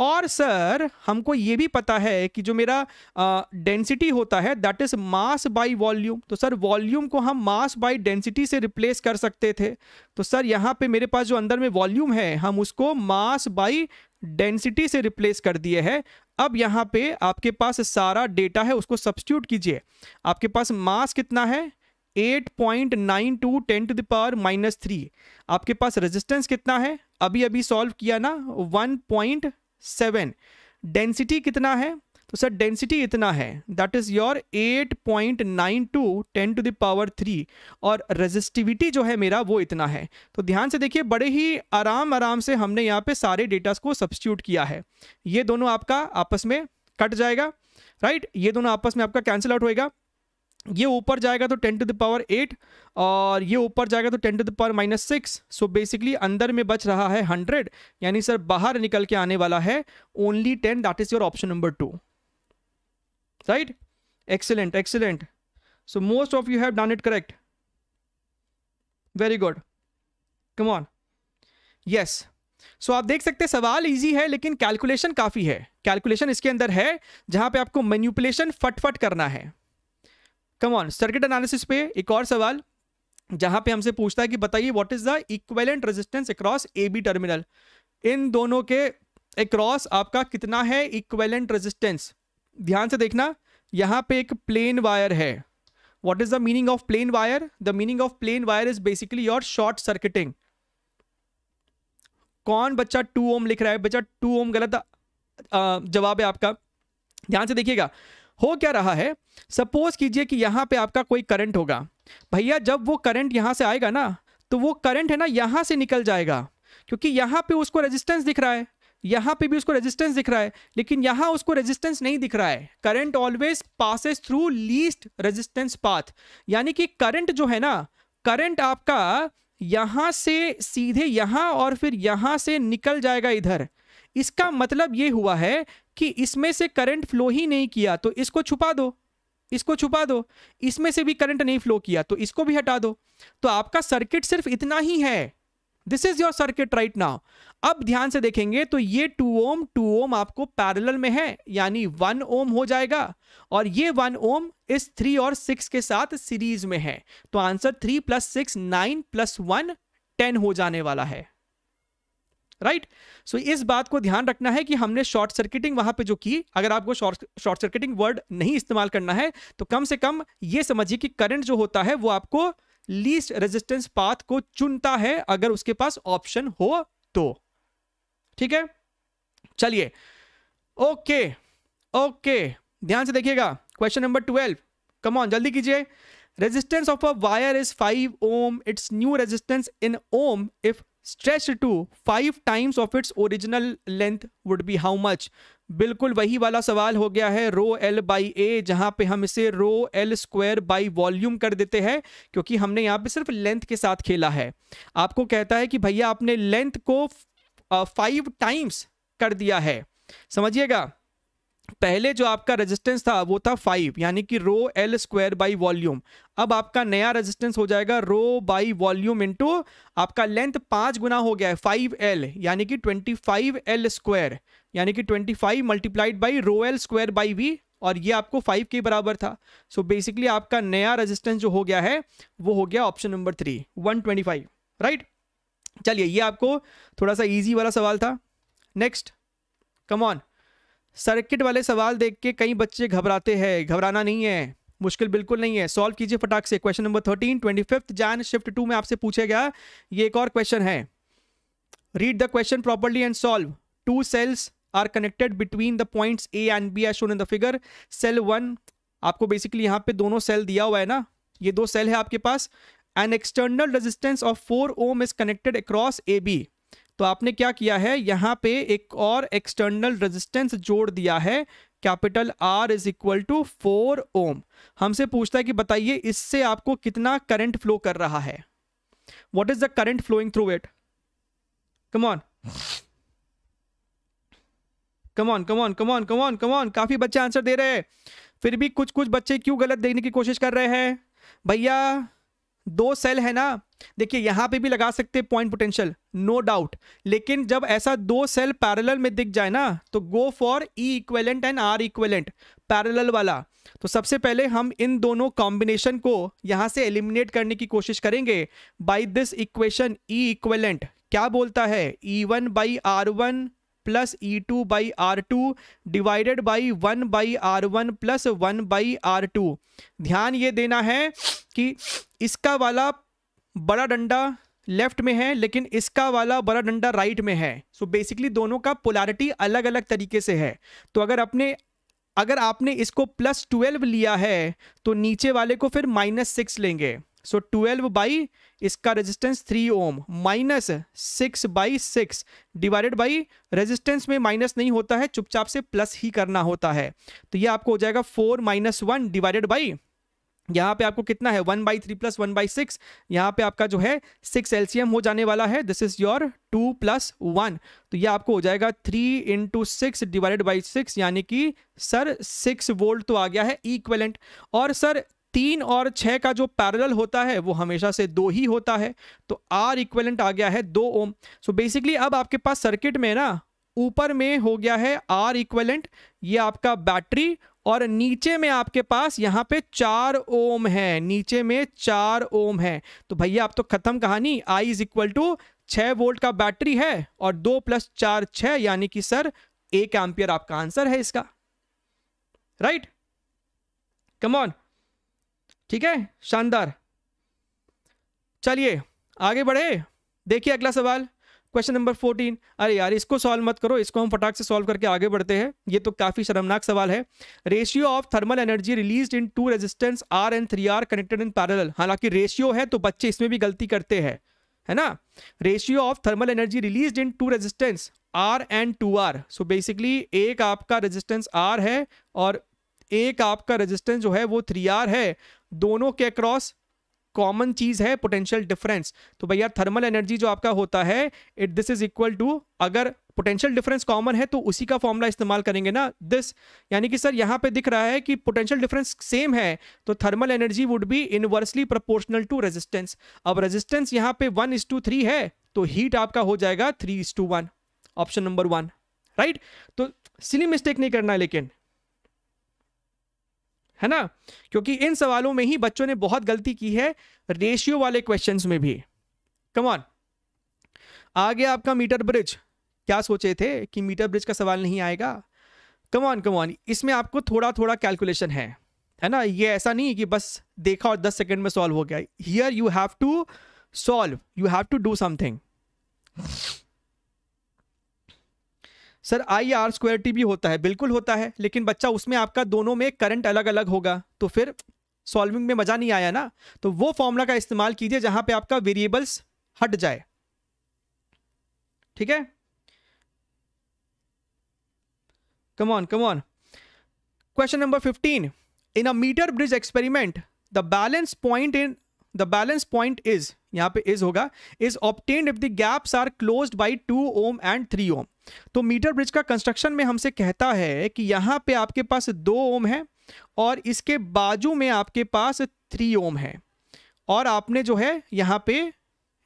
और सर हमको ये भी पता है कि जो मेरा डेंसिटी होता है that is mass by volume तो सर वॉल्यूम को हम मास बाय डेंसिटी से रिप्लेस कर सकते थे तो सर यहाँ पे मेरे पास जो अंदर में वॉल्यूम है हम उसको मास बाय डेंसिटी से रिप्लेस कर दिए है अब यहाँ पे आपके पास सारा डेटा है उसको सब्सट्यूट कीजिए आपके पास मास कितना है 8.92 ten to the minus three आपके पास रेजिस्टेंस कितना है अभी अभी सॉल्व किया ना 1.7 डेंसिटी कितना है तो सर डेंसिटी इतना है that is your 8.92 point nine two ten to the power three और रेजिस्टिविटी जो है मेरा वो इतना है तो ध्यान से देखिए बड़े ही आराम आराम से हमने यहाँ पे सारे डेटास को सब्सिट्यूट किया है ये दोनों आपका आपस में कट जाएगा राइट ये दोनों आपस में आपका कैंसिल आउट होएगा ये ऊपर जाएगा तो ten to the power eight और ये ऊपर जाएगा तो ten to the power minus six so basically अंदर में बच रहा है हंड्रेड यानी सर बाहर निकल के आने वाला है only ten that is your option number two right excellent excellent so most of you have done it correct very good come on yes so आप देख सकते हैं सवाल इजी है लेकिन कैलकुलेशन काफ़ी है कैलकुलेशन इसके अंदर है जहां पे आपको मैन्यूपुलेशन फटफट करना है कम ऑन सर्किट एनालिसिस पे एक और सवाल जहां पे हमसे पूछता है कि बताइए what is the equivalent resistance across A B terminal इन दोनों के अक्रॉस आपका कितना है इक्वेलेंट रेजिस्टेंस ध्यान से देखना यहाँ पे एक प्लेन वायर है what is the meaning of plain wire the meaning of plain wire is basically your short circuiting कौन बच्चा टू ओम लिख रहा है बच्चा टू ओम गलत जवाब है आपका ध्यान से देखिएगा हो क्या रहा है सपोज कीजिए कि यहाँ पे आपका कोई करंट होगा भैया जब वो करंट यहाँ से आएगा ना तो वो करंट है ना यहाँ से निकल जाएगा क्योंकि यहाँ पे उसको रेजिस्टेंस दिख रहा है यहाँ पे भी उसको रेजिस्टेंस दिख रहा है लेकिन यहाँ उसको रेजिस्टेंस नहीं दिख रहा है current always passes through least resistance path यानी कि करंट जो है ना करंट आपका यहाँ से सीधे यहाँ और फिर यहाँ से निकल जाएगा इधर इसका मतलब ये हुआ है कि इसमें से करंट फ्लो ही नहीं किया तो इसको छुपा दो इसको छुपा दो इसमें से भी करंट नहीं फ्लो किया तो इसको भी हटा दो तो आपका सर्किट सिर्फ इतना ही है this is your circuit right now अब ध्यान से देखेंगे तो ये टू ओम टू ओम आपको पैरेलल में है यानी वन ओम हो जाएगा और ये वन ओम इस थ्री और सिक्स के साथ सीरीज में है तो answer three plus six nine plus one ten हो जाने वाला है राइट right? सो so, इस बात को ध्यान रखना है कि हमने शॉर्ट सर्किटिंग वहां पे जो की अगर आपको शॉर्ट शॉर्ट सर्किटिंग वर्ड नहीं इस्तेमाल करना है तो कम से कम ये समझिए कि करंट जो होता है वो आपको लीस्ट रेजिस्टेंस पाथ को चुनता है अगर उसके पास ऑप्शन हो तो ठीक है चलिए ओके ओके ध्यान से देखिएगा question number twelve come on जल्दी कीजिए resistance of a wire is five ohm its new resistance in ohm if stretch to five times of its original length would be how much बिल्कुल वही वाला सवाल हो गया है रो एल बाई ए जहाँ पे हम इसे rho L square by volume कर देते हैं क्योंकि हमने यहाँ पे सिर्फ लेंथ के साथ खेला है आपको कहता है कि भैया आपने लेंथ को फाइव टाइम्स कर दिया है समझिएगा पहले जो आपका रेजिस्टेंस था वो था फाइव यानी कि rho L square by volume अब आपका नया रेजिस्टेंस हो जाएगा रो बाई वॉल्यूम इंटू आपका लेंथ पाँच गुना हो गया है फाइव एल यानी कि ट्वेंटी फाइव एल स्क्वायर यानी कि twenty five multiplied by rho L square by V और ये आपको फाइव के बराबर था सो so बेसिकली आपका नया रजिस्टेंस जो हो गया है वो हो गया option number three one twenty five right चलिए ये आपको थोड़ा सा ईजी वाला सवाल था नेक्स्ट कम ऑन सर्किट वाले सवाल देख के कई बच्चे घबराते हैं घबराना नहीं है मुश्किल बिल्कुल नहीं है सॉल्व कीजिए फटाक से question number thirteen twenty fifth Jan shift two में आपसे पूछा गया ये एक और क्वेश्चन है read the question properly and solve two cells are connected between the points A and B as shown the figure cell one आपको बेसिकली यहाँ पे दोनों सेल दिया हुआ है ना ये दो सेल है आपके पास an external resistance of four ohm is connected across A B तो आपने क्या किया है यहाँ पे एक और एक्सटर्नल रेजिस्टेंस जोड़ दिया है capital R is equal to four ohm हमसे पूछता है कि बताइए इससे आपको कितना करंट फ्लो कर रहा है what is the current flowing through it come on come on come on come on come on come on काफी बच्चे आंसर दे रहे हैं फिर भी कुछ कुछ बच्चे क्यों गलत देखने की कोशिश कर रहे हैं भैया दो सेल है ना देखिए यहां पे भी लगा सकते हैं पॉइंट पोटेंशियल नो डाउट लेकिन जब ऐसा दो सेल पैरेलल में दिख जाए ना तो go for E equivalent and R equivalent parallel वाला तो सबसे पहले हम इन दोनों कॉम्बिनेशन को यहां से एलिमिनेट करने की कोशिश करेंगे by this equation E equivalent क्या बोलता है E one by R one plus E two by R two divided by one by R one plus one by R two ध्यान ये देना है कि इसका वाला बड़ा डंडा लेफ्ट में है लेकिन इसका वाला बड़ा डंडा राइट में है सो so बेसिकली दोनों का पोलैरिटी अलग अलग तरीके से है तो अगर अपने अगर आपने इसको प्लस ट्वेल्व लिया है तो नीचे वाले को फिर माइनस सिक्स लेंगे सो ट्वेल्व बाई इसका resistance three ohm minus six by six divided by resistance में माइनस नहीं होता है चुपचाप से प्लस ही करना होता है तो ये आपको हो जाएगा four minus one divided by यहाँ पे आपको कितना है one by three plus one by six यहाँ पे आपका जो है सिक्स एलसीएम हो जाने वाला है this is your two plus one तो ये आपको हो जाएगा three into six divided by six यानी कि सर सिक्स वोल्ट तो आ गया है इक्वेलेंट और सर तीन और छः का जो पैरेलल होता है वो हमेशा से दो ही होता है तो आर इक्वेलेंट आ गया है दो ओम सो बेसिकली अब आपके पास सर्किट में ना ऊपर में हो गया है आर इक्वेलेंट ये आपका बैटरी और नीचे में आपके पास यहाँ पे चार ओम है नीचे में चार ओम है तो भैया आप तो खत्म कहानी आई इज इक्वल टू छः वोल्ट का बैटरी है और दो प्लस चार छः यानी कि सर एक एम्पियर आपका आंसर है इसका राइट कमॉन ठीक है शानदार चलिए आगे बढ़े देखिए अगला सवाल क्वेश्चन नंबर फोर्टीन अरे यार इसको सॉल्व मत करो इसको हम फटाक से सॉल्व करके आगे बढ़ते हैं ये तो काफी शर्मनाक सवाल है ratio of thermal energy release in two resistance R and three R connected in parallel हालांकि रेशियो है तो बच्चे इसमें भी गलती करते हैं है ना ratio of thermal energy release in two resistance R and two R so basically एक आपका रेजिस्टेंस आर है और एक आपका रेजिस्टेंस जो है वो थ्री आर है दोनों के अक्रॉस कॉमन चीज है पोटेंशियल डिफरेंस तो भैया थर्मल एनर्जी जो आपका होता है it this is equal to अगर पोटेंशियल डिफरेंस कॉमन है तो उसी का फॉर्मूला इस्तेमाल करेंगे ना दिस यानी कि सर यहाँ पे दिख रहा है कि पोटेंशियल डिफरेंस सेम है तो thermal energy would be inversely proportional to resistance अब रेजिस्टेंस यहाँ पे वन इज टू थ्री है तो हीट आपका हो जाएगा three is to one option number one right तो सिली मिस्टेक नहीं करना है लेकिन है ना क्योंकि इन सवालों में ही बच्चों ने बहुत गलती की है रेशियो वाले क्वेश्चंस में भी कमॉन गया आपका मीटर ब्रिज क्या सोचे थे कि मीटर ब्रिज का सवाल नहीं आएगा कमॉन कमॉन इसमें आपको थोड़ा थोड़ा कैलकुलेशन है है ना ये ऐसा नहीं कि बस देखा और दस सेकेंड में सॉल्व हो गया here you have to solve you have to do something sir I R square T भी होता है बिल्कुल होता है लेकिन बच्चा उसमें आपका दोनों में करंट अलग अलग होगा तो फिर सॉल्विंग में मज़ा नहीं आया ना तो वो फॉर्मूला का इस्तेमाल कीजिए जहां पे आपका वेरिएबल्स हट जाए ठीक है come on come on question number fifteen in a metre bridge experiment the balance point in the balance point is यहां पे इज होगा is obtained if the gaps are close by two ohm and three ohm तो मीटर ब्रिज का कंस्ट्रक्शन में हमसे कहता है कि यहाँ पे आपके पास दो ओम है और इसके बाजू में आपके पास थ्री ओम है और आपने जो है यहाँ पे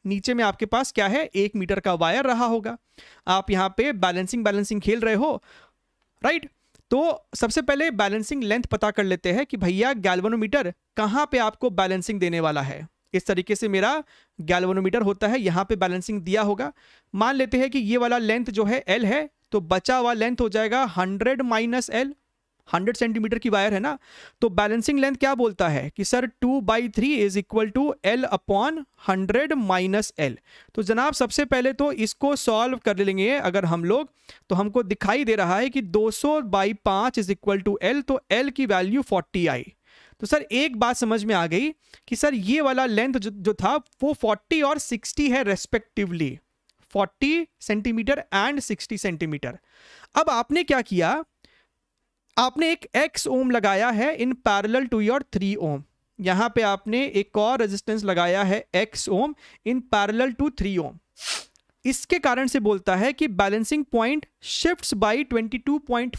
नीचे में आपके पास क्या है एक मीटर का वायर रहा होगा आप यहाँ पे बैलेंसिंग बैलेंसिंग खेल रहे हो राइट तो सबसे पहले बैलेंसिंग लेंथ पता कर लेते हैं कि भैया गैल्वनोमीटर कहाँ पे आपको बैलेंसिंग देने वाला है इस तरीके से मेरा गैलवनोमीटर होता है यहाँ पे बैलेंसिंग दिया होगा मान लेते हैं कि ये वाला लेंथ जो है एल है तो बचा हुआ लेंथ हो जाएगा hundred minus L hundred centimetre की वायर है ना तो बैलेंसिंग लेंथ क्या बोलता है कि sir two by three is equal to L upon hundred minus L तो जनाब सबसे पहले तो इसको सॉल्व कर लेंगे अगर हम लोग तो हमको दिखाई दे रहा है कि 200 सौ बाई पाँच इज इक्वल टू एल तो एल की वैल्यू 40 आई तो सर एक बात समझ में आ गई कि सर ये वाला लेंथ जो, जो था वो 40 और 60 है रेस्पेक्टिवली 40 सेंटीमीटर एंड 60 सेंटीमीटर अब आपने क्या किया आपने एक एक्स ओम लगाया है in parallel to your three ohm यहां पे आपने एक और रेजिस्टेंस लगाया है X ohm in parallel to three ohm इसके कारण से बोलता है कि बैलेंसिंग पॉइंट शिफ्ट्स बाय 22.5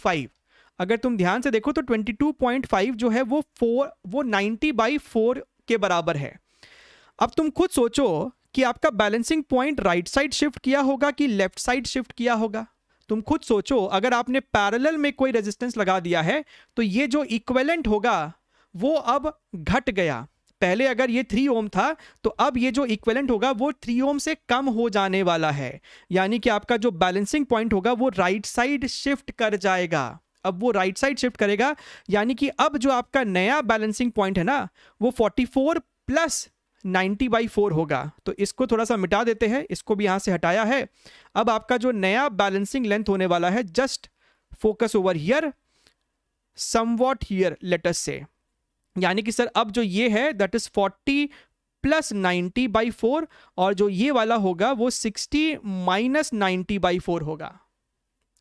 अगर तुम ध्यान से देखो तो 22.5 जो है वो फोर वो 90 बाई फोर के बराबर है अब तुम खुद सोचो कि आपका balancing point right side shift किया होगा कि लेफ्ट साइड शिफ्ट किया होगा तुम खुद सोचो अगर आपने पैरेलल में कोई रेजिस्टेंस लगा दिया है तो ये जो इक्वेलेंट होगा वो अब घट गया पहले अगर ये थ्री ओम था तो अब ये जो इक्वेलेंट होगा वो थ्री ओम से कम हो जाने वाला है यानी कि आपका जो बैलेंसिंग पॉइंट होगा वो राइट साइड शिफ्ट कर जाएगा अब वो राइट साइड शिफ्ट करेगा यानी कि अब जो आपका नया बैलेंसिंग पॉइंट है ना वो 44 प्लस 90 बाई फोर होगा तो इसको थोड़ा सा मिटा देते हैं इसको भी यहाँ से हटाया है अब आपका जो नया बैलेंसिंग लेंथ होने वाला है just focus over here somewhat here let's say यानी कि सर अब जो ये है that is 40 plus 90 by four और जो ये वाला होगा वो 60 माइनस 90 बाई फोर होगा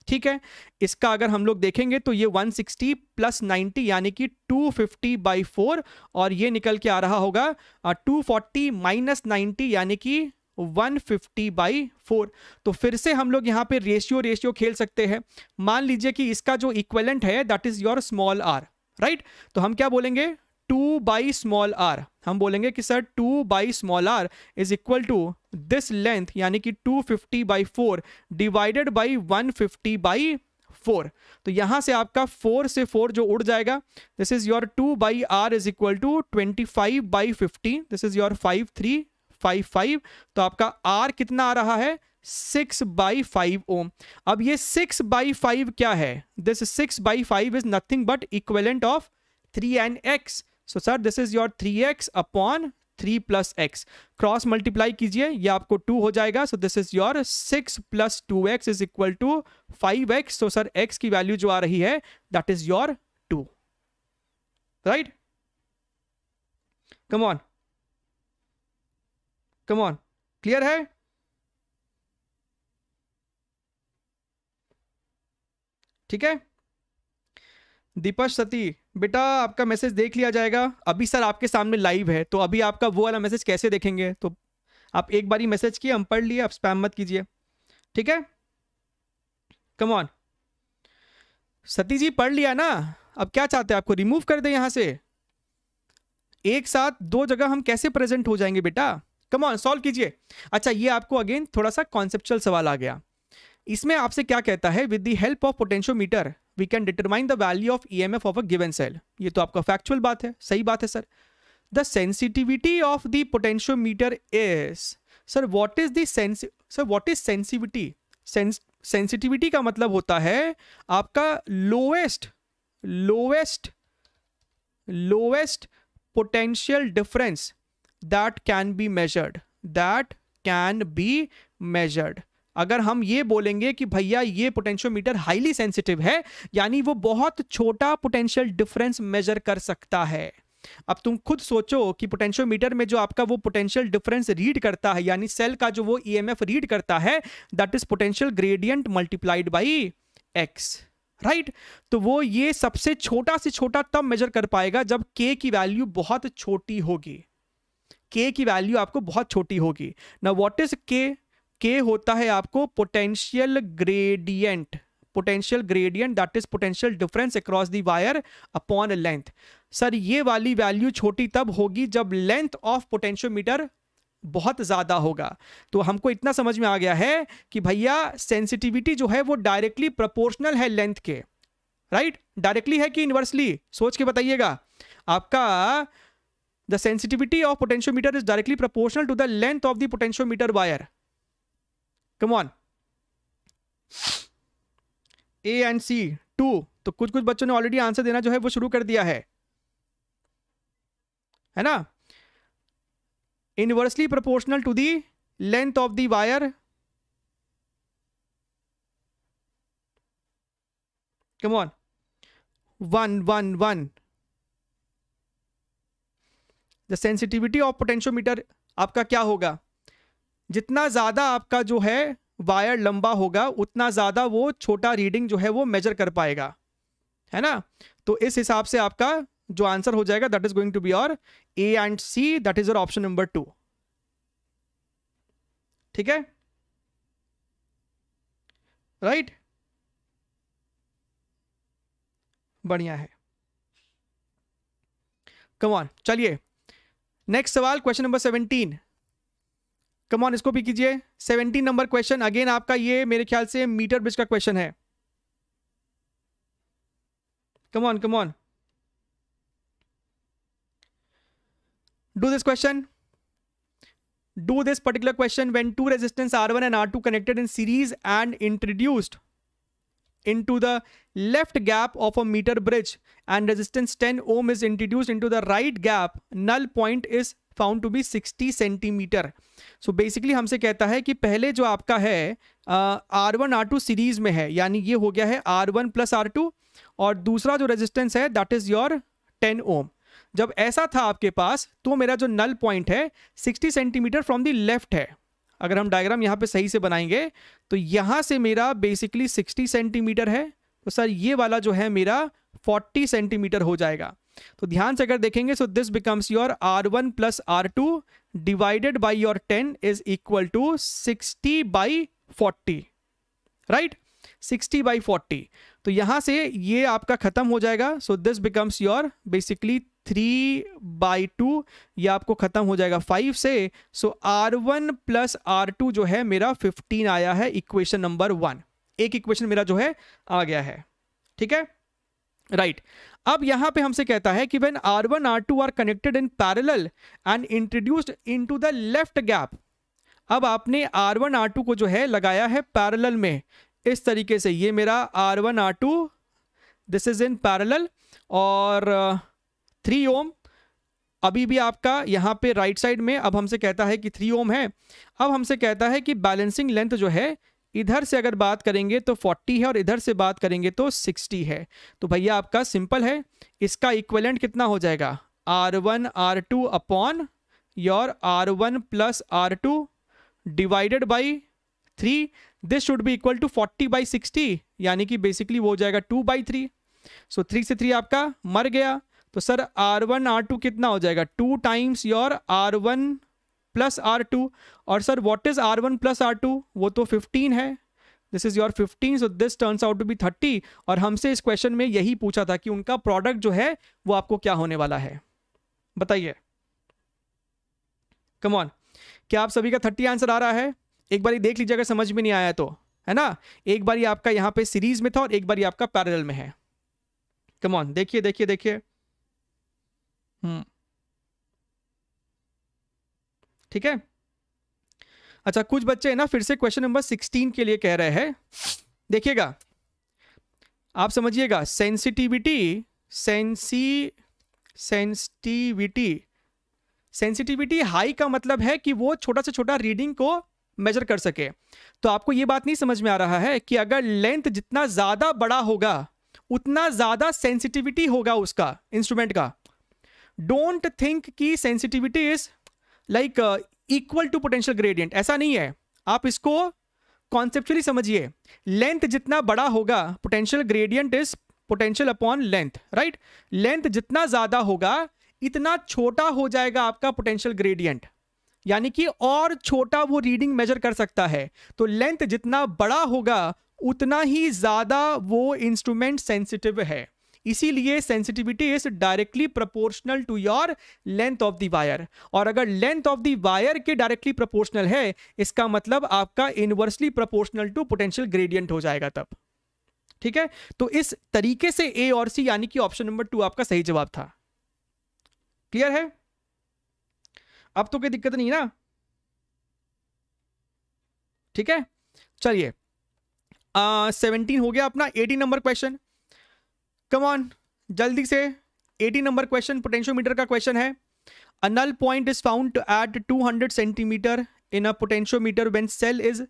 ठीक है इसका अगर हम लोग देखेंगे तो ये 160 प्लस 90 यानी कि 250 फिफ्टी बाई फोर और ये निकल के आ रहा होगा 240 फोर्टी माइनस नाइन्टी यानी कि 150 फिफ्टी बाई फोर तो फिर से हम लोग यहाँ पे रेशियो रेशियो खेल सकते हैं मान लीजिए कि इसका जो इक्वेलेंट है that is your small R right तो हम क्या बोलेंगे टू बाई स्मॉल आर हम बोलेंगे कि sir two by small R is equal to this length यानी कि two fifty by four divided by one fifty by four तो यहाँ से आपका फोर से फोर जो उड़ जाएगा this is your two by R is equal to twenty five by fifty this is your five three five five तो आपका आर कितना आ रहा है सिक्स बाई फाइव ओम अब ये सिक्स बाई फाइव क्या है this six by five is nothing but equivalent of three and X so sir this is your three X upon three plus X cross multiply कीजिए ये आपको टू हो जाएगा so this is your six plus two X is equal to five X so sir X की वैल्यू जो आ रही है that is your two right come on come on clear है ठीक है दीपक सती बेटा आपका मैसेज देख लिया जाएगा अभी सर आपके सामने लाइव है तो अभी आपका वो वाला मैसेज कैसे देखेंगे तो आप एक बार ही मैसेज किए हम पढ़ लिए आप स्पैम मत कीजिए ठीक है कम ऑन सती जी पढ़ लिया ना अब क्या चाहते हैं आपको रिमूव कर दे यहाँ से एक साथ दो जगह हम कैसे प्रेजेंट हो जाएंगे बेटा कम ऑन सॉल्व कीजिए अच्छा ये आपको अगेन थोड़ा सा कॉन्सेप्चुअल सवाल आ गया इसमें आपसे क्या कहता है with the help of potentiometer we can determine the value of E M F of a given cell ये तो आपका फैक्चुअल बात है सही बात है sir the sensitivity of the potentiometer is sir what is the sir what is sensitivity sensitivity का मतलब होता है आपका lowest lowest lowest potential difference that can be measured that can be measured अगर हम ये बोलेंगे कि भैया ये पोटेंशियोमीटर हाईली सेंसिटिव है यानी वो बहुत छोटा पोटेंशियल डिफरेंस मेजर कर सकता है अब तुम खुद सोचो कि पोटेंशियोमीटर में जो आपका वो पोटेंशियल डिफरेंस रीड करता है यानी सेल का जो वो ईएमएफ e रीड करता है that is potential gradient multiplied by X right तो वो ये सबसे छोटा से छोटा तब मेजर कर पाएगा जब के की वैल्यू बहुत छोटी होगी के की वैल्यू आपको बहुत छोटी होगी ना वॉट इज के के होता है आपको potential gradient potential gradient that is potential difference across the wire upon length sir ये वाली वैल्यू छोटी तब होगी जब लेंथ ऑफ पोटेंशियोमीटर बहुत ज़्यादा होगा तो हमको इतना समझ में आ गया है कि भैया सेंसिटिविटी जो है वो डायरेक्टली प्रपोर्शनल है लेंथ के राइट डायरेक्टली है कि इनवर्सली सोच के बताइएगा आपका the sensitivity of potentiometer is directly proportional to the length of the potentiometer wire come on A and C two तो कुछ कुछ बच्चों ने ऑलरेडी आंसर देना जो है वो शुरू कर दिया है है ना inversely proportional to the length of the wire come on one one one the sensitivity of potentiometer आपका क्या होगा जितना ज़्यादा आपका जो है वायर लंबा होगा उतना ज़्यादा वो छोटा रीडिंग जो है वो मेजर कर पाएगा है ना तो इस हिसाब से आपका जो आंसर हो जाएगा that is going to be और A and C that is your option number two ठीक है राइट बढ़िया है कम ऑन चलिए नेक्स्ट सवाल क्वेश्चन नंबर सेवनटीन कमॉन इसको भी कीजिए सेवेंटीन नंबर क्वेश्चन अगेन आपका ये मेरे ख्याल से मीटर ब्रिज का क्वेश्चन है come on come on do this question do this particular question when two resistance R one and R two connected in series and introduced into the left gap of a metre bridge and resistance ten ohm is introduced into the right gap null point is found to be 60 centimetre so basically हमसे कहता है कि पहले जो आपका है R one R two series में है यानी ये हो गया है R one plus R two और दूसरा जो रेजिस्टेंस है that is your ten ohm जब ऐसा था आपके पास तो मेरा जो नल पॉइंट है 60 सेंटीमीटर फ्रॉम द लेफ्ट है अगर हम डायग्राम यहाँ पे सही से बनाएंगे तो यहाँ से मेरा बेसिकली 60 सेंटीमीटर है तो सर ये वाला जो है मेरा 40 सेंटीमीटर हो जाएगा तो ध्यान से अगर देखेंगे so this becomes your R one plus R two divided by your ten is equal to sixty by forty right sixty by forty तो यहां से ये आपका ख़त्म हो जाएगा so this becomes your basically three by two ये आपको ख़त्म हो जाएगा फाइव से so R one plus R two जो है मेरा फिफ्टीन आया है इक्वेशन नंबर वन एक इक्वेशन मेरा जो है आ गया है ठीक है राइट right. अब यहाँ पे हमसे कहता है कि when R one R two are connected in parallel and introduced into the left gap अब आपने आर वन आर टू को जो है लगाया है पैरल में इस तरीके से ये मेरा R one R two this is in parallel और थ्री uh, ओम अभी भी आपका यहाँ पे राइट साइड में अब हमसे कहता है कि थ्री ओम है अब हमसे कहता है कि बैलेंसिंग लेंथ जो है इधर से अगर बात करेंगे तो 40 है और इधर से बात करेंगे तो 60 है तो भैया आपका सिंपल है इसका इक्वलेंट कितना हो जाएगा R one R two upon your R one plus R two divided by three this should be equal to forty by sixty यानी कि बेसिकली वो हो जाएगा two by three so three से थ्री आपका मर गया तो sir R one R two कितना हो जाएगा two times your R one plus R two और sir what is R one plus R two वो तो फिफ्टीन है this is your fifteen so this turns out to be thirty और हमसे इस क्वेश्चन में यही पूछा था कि उनका प्रोडक्ट जो है वो आपको क्या होने वाला है बताइए कम ऑन क्या आप सभी का थर्टी आंसर आ रहा है एक बार देख लीजिए अगर समझ में नहीं आया तो है ना एक बार आपका यहाँ पे सीरीज में था और एक बार आपका पैरेलल में है कम ऑन देखिए देखिए देखिए हम्म ठीक है अच्छा कुछ बच्चे ना फिर से क्वेश्चन नंबर सिक्सटीन के लिए कह रहे हैं देखिएगा आप समझिएगा सेंसिटिविटी सेंसी सेंसिटिविटी सेंसिटिविटी हाई का मतलब है कि वो छोटा से छोटा रीडिंग को मेजर कर सके तो आपको ये बात नहीं समझ में आ रहा है कि अगर लेंथ जितना ज़्यादा बड़ा होगा उतना ज़्यादा सेंसिटिविटी होगा उसका इंस्ट्रूमेंट का डोंट थिंक कि sensitivity is like equal to potential gradient ऐसा नहीं है आप इसको कॉन्सेप्चुअली समझिए लेंथ जितना बड़ा होगा potential gradient is potential upon length right length जितना ज्यादा होगा इतना छोटा हो जाएगा आपका पोटेंशियल ग्रेडियंट यानी कि और छोटा वो रीडिंग मेजर कर सकता है तो लेंथ जितना बड़ा होगा उतना ही ज़्यादा वो इंस्ट्रूमेंट सेंसिटिव है इसीलिए sensitivity is directly proportional to your length of the wire और अगर लेंथ ऑफ द वायर के डायरेक्टली प्रोपोर्शनल है इसका मतलब आपका inversely proportional to potential gradient हो जाएगा तब ठीक है तो इस तरीके से ए और सी यानी कि ऑप्शन नंबर टू आपका सही जवाब था क्लियर है अब तो कोई दिक्कत नहीं ना ठीक है चलिए सेवनटीन हो गया अपना eighteen number question come on जल्दी से 80 नंबर क्वेश्चन पोटेंशियोमीटर का क्वेश्चन है a null point is found at 200 centimetre in a potentiometer when cell is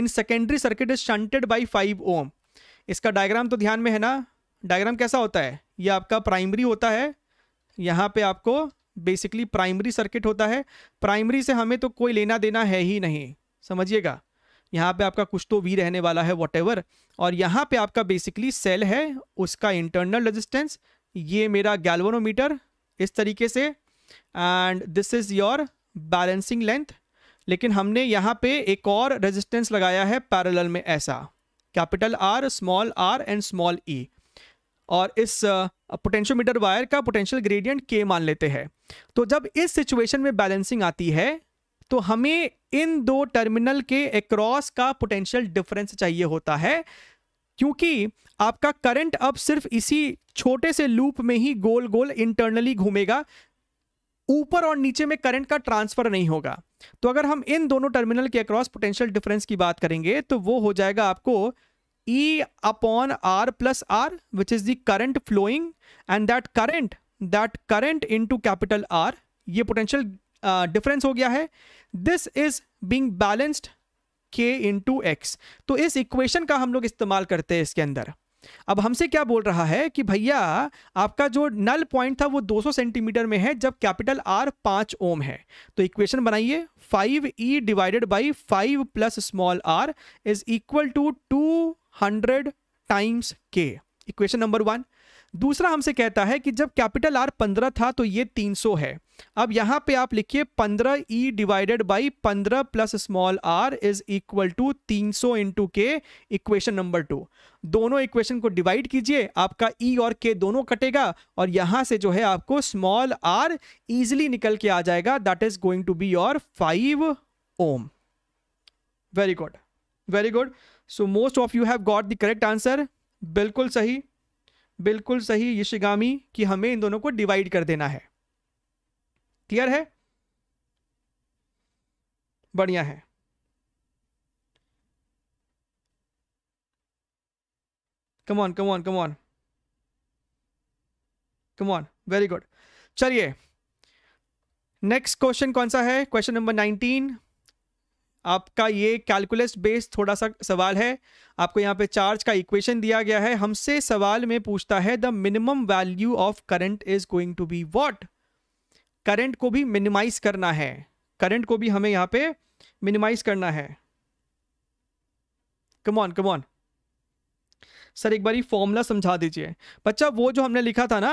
in secondary circuit is shunted by five ohm इसका डायग्राम तो ध्यान में है ना डायग्राम कैसा होता है ये आपका प्राइमरी होता है यहाँ पे आपको बेसिकली प्राइमरी सर्किट होता है प्राइमरी से हमें तो कोई लेना देना है ही नहीं समझिएगा यहाँ पे आपका कुछ तो वी रहने वाला है वॉट और यहाँ पे आपका बेसिकली सेल है उसका इंटरनल रेजिस्टेंस ये मेरा गैल्वनोमीटर इस तरीके से and this is your balancing length लेकिन हमने यहाँ पे एक और रेजिस्टेंस लगाया है पैरेलल में ऐसा capital R small R and small E और इस पोटेंशियोमीटर uh, वायर का पोटेंशियल ग्रेडियंट के मान लेते हैं तो जब इस सिचुएशन में बैलेंसिंग आती है तो हमें इन दो टर्मिनल के अक्रॉस का पोटेंशियल डिफरेंस चाहिए होता है क्योंकि आपका करंट अब सिर्फ इसी छोटे से लूप में ही गोल गोल इंटरनली घूमेगा ऊपर और नीचे में करंट का ट्रांसफर नहीं होगा तो अगर हम इन दोनों टर्मिनल के अक्रॉस पोटेंशियल डिफरेंस की बात करेंगे तो वो हो जाएगा आपको E upon R plus R which is the current flowing and that current that current into capital R ये पोटेंशियल डिफरेंस हो गया है दिस इज बींग बैलेंस्ड के इन टू एक्स तो इस इक्वेशन का हम लोग इस्तेमाल करते हैं इसके अंदर अब हमसे क्या बोल रहा है कि भैया आपका जो नल पॉइंट था वो 200 सेंटीमीटर में है जब कैपिटल आर 5 ओम है तो इक्वेशन बनाइए five E divided by 5 plus small R is equal to 200 times K equation number one दूसरा हमसे कहता है कि जब कैपिटल आर पंद्रह था तो ये तीन सौ है अब यहाँ पे आप लिखिए पंद्रह ई डिवाइडेड बाई पंद्रह plus small R is equal to तीन सौ into K equation number two दोनों इक्वेशन को डिवाइड कीजिए आपका ई e और के दोनों कटेगा और यहाँ से जो है आपको स्मॉल आर इजिली निकल के आ जाएगा that is going to be your five ohm very good very good so most of you have got the correct answer बिल्कुल सही बिल्कुल सही यशिगामी कि हमें इन दोनों को डिवाइड कर देना है क्लियर है बढ़िया है come on come on come on come on very good चलिए नेक्स्ट क्वेश्चन कौन सा है क्वेश्चन नंबर नाइनटीन आपका ये कैलकुलस बेस्ड थोड़ा सा सवाल है आपको यहाँ पे चार्ज का इक्वेशन दिया गया है हमसे सवाल में पूछता है the minimum value of current is going to be what current को भी मिनिमाइज करना है करंट को भी हमें यहाँ पे मिनिमाइज करना है come on come on sir एक बार फॉर्मूला समझा दीजिए बच्चा वो जो हमने लिखा था ना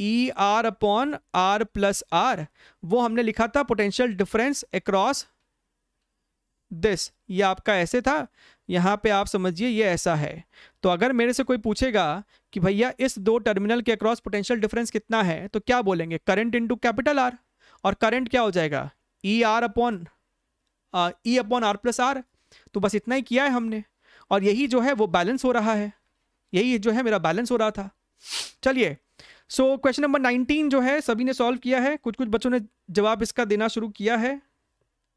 E R upon R plus R वो हमने लिखा था पोटेंशियल डिफरेंस अक्रॉस दिस ये आपका ऐसे था यहाँ पे आप समझिए ये ऐसा है तो अगर मेरे से कोई पूछेगा कि भैया इस दो टर्मिनल के अक्रॉस पोटेंशियल डिफरेंस कितना है तो क्या बोलेंगे करंट इनटू कैपिटल आर और करंट क्या हो जाएगा E R upon E upon R plus R तो बस इतना ही किया है हमने और यही जो है वो बैलेंस हो रहा है यही जो है मेरा बैलेंस हो रहा था चलिए सो क्वेश्चन नंबर नाइनटीन जो है सभी ने सॉल्व किया है कुछ कुछ बच्चों ने जवाब इसका देना शुरू किया है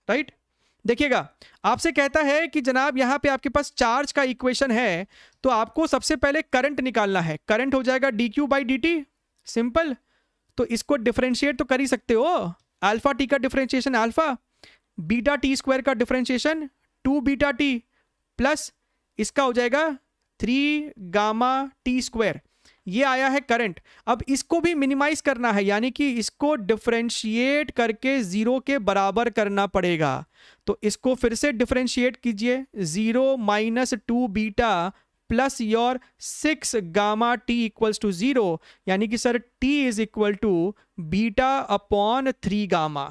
राइट right? देखिएगा आपसे कहता है कि जनाब यहाँ पे आपके पास चार्ज का इक्वेशन है तो आपको सबसे पहले करंट निकालना है करंट हो जाएगा D Q by D T simple तो इसको डिफ्रेंशिएट तो कर ही सकते हो अल्फा टी का differentiation alpha beta T square का differentiation two beta T plus इसका हो जाएगा थ्री गामा टी स्क्वायर ये आया है करंट अब इसको भी मिनिमाइज करना है यानी कि इसको डिफ्रेंशिएट करके ज़ीरो के बराबर करना पड़ेगा तो इसको फिर से डिफ्रेंशिएट कीजिए zero minus two beta plus your six gamma T equals to zero यानी कि sir T is equal to beta upon three gamma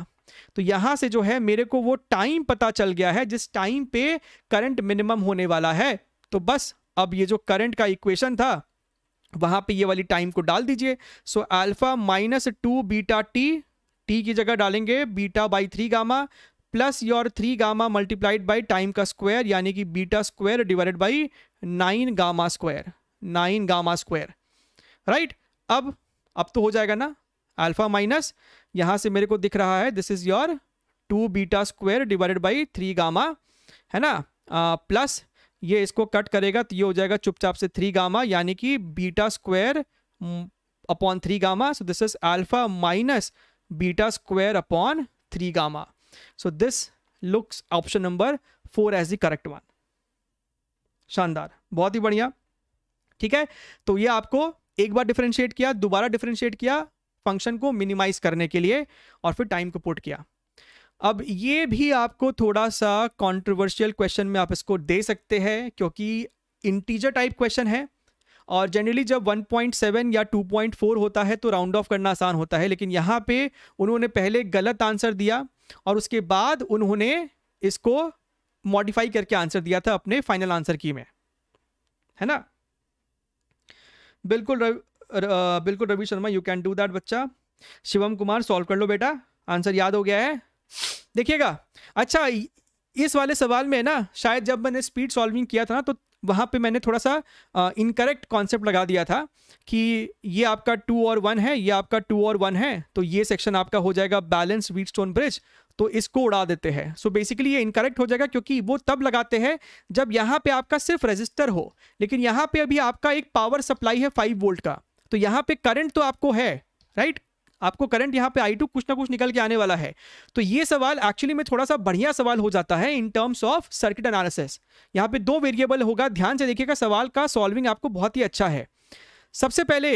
तो यहां से जो है मेरे को वो टाइम पता चल गया है जिस टाइम पे करंट मिनिमम होने वाला है तो बस अब ये जो करंट का इक्वेशन था वहां पे ये वाली टाइम को डाल दीजिए so alpha minus two beta T T की जगह डालेंगे beta by three gamma plus your three gamma multiplied by time का स्क्वायर यानी कि beta square divided by nine gamma square nine gamma square right अब अब तो हो जाएगा ना अल्फ़ा माइनस यहां से मेरे को दिख रहा है this is your two beta square divided by three gamma है ना प्लस uh, ये इसको कट करेगा तो ये हो जाएगा चुपचाप से थ्री गामा यानी कि beta square upon three gamma so this is alpha minus beta square upon three gamma so this looks option number four as the correct one शानदार बहुत ही बढ़िया ठीक है तो ये आपको एक बार डिफ्रेंशिएट किया दोबारा डिफ्रेंशिएट किया फंक्शन को मिनिमाइज करने के लिए और फिर टाइम को पुट किया अब ये भी आपको थोड़ा सा कॉन्ट्रोवर्शियल क्वेश्चन में आप इसको दे सकते हैं क्योंकि इंटीजर टाइप क्वेश्चन है और जनरली जब 1.7 या 2.4 होता है तो राउंड ऑफ करना आसान होता है लेकिन यहाँ पे उन्होंने पहले गलत आंसर दिया और उसके बाद उन्होंने इसको मॉडिफाई करके आंसर दिया था अपने फाइनल आंसर की में है ना बिल्कुल रव, र, बिल्कुल Ravi Sharma you can do that बच्चा शिवम कुमार सॉल्व कर लो बेटा आंसर याद हो गया है देखिएगा अच्छा इस वाले सवाल में है ना शायद जब मैंने स्पीड सॉल्विंग किया था ना तो वहाँ पे मैंने थोड़ा सा इनकरेक्ट कॉन्सेप्ट लगा दिया था कि ये आपका टू और वन है ये आपका टू और वन है तो ये सेक्शन आपका हो जाएगा बैलेंस वीट स्टोन ब्रिज तो इसको उड़ा देते हैं सो बेसिकली ये इनकरेक्ट हो जाएगा क्योंकि वो तब लगाते हैं जब यहाँ पे आपका सिर्फ रजिस्टर हो लेकिन यहाँ पे अभी आपका एक पावर सप्लाई है फाइव वोल्ट का तो यहाँ पे करंट तो आपको है राइट आपको करंट यहाँ पे आई टू कुछ ना कुछ निकल के आने वाला है तो ये सवाल एक्चुअली में थोड़ा सा बढ़िया सवाल हो जाता है in terms of circuit analysis यहाँ पे दो वेरिएबल होगा ध्यान से देखिएगा सवाल का सॉल्विंग आपको बहुत ही अच्छा है सबसे पहले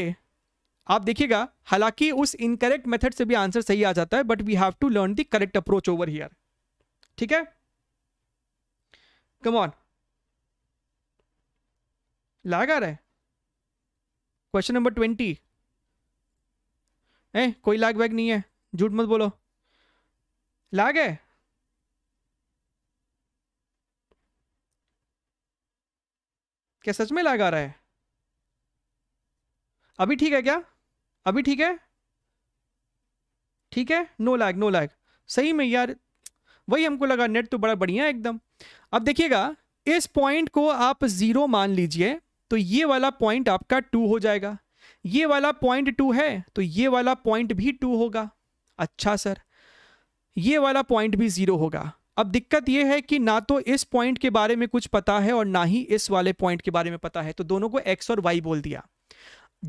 आप देखिएगा हालांकि उस इनकरेक्ट मेथड से भी आंसर सही आ जाता है but we have to learn the correct approach over here ठीक है कम ऑन रहा है क्वेश्चन नंबर ट्वेंटी ए कोई लाग बैग नहीं है झूठ मत बोलो लाग है क्या सच में लाग आ रहा है अभी ठीक है क्या अभी ठीक है ठीक है नो लैग नो लैग सही में यार वही हमको लगा नेट तो बड़ा बढ़िया है एकदम अब देखिएगा इस पॉइंट को आप ज़ीरो मान लीजिए तो ये वाला पॉइंट आपका टू हो जाएगा ये वाला पॉइंट टू है तो ये वाला पॉइंट भी टू होगा अच्छा सर ये वाला पॉइंट भी ज़ीरो होगा अब दिक्कत यह है कि ना तो इस पॉइंट के बारे में कुछ पता है और ना ही इस वाले पॉइंट के बारे में पता है तो दोनों को एक्स और वाई बोल दिया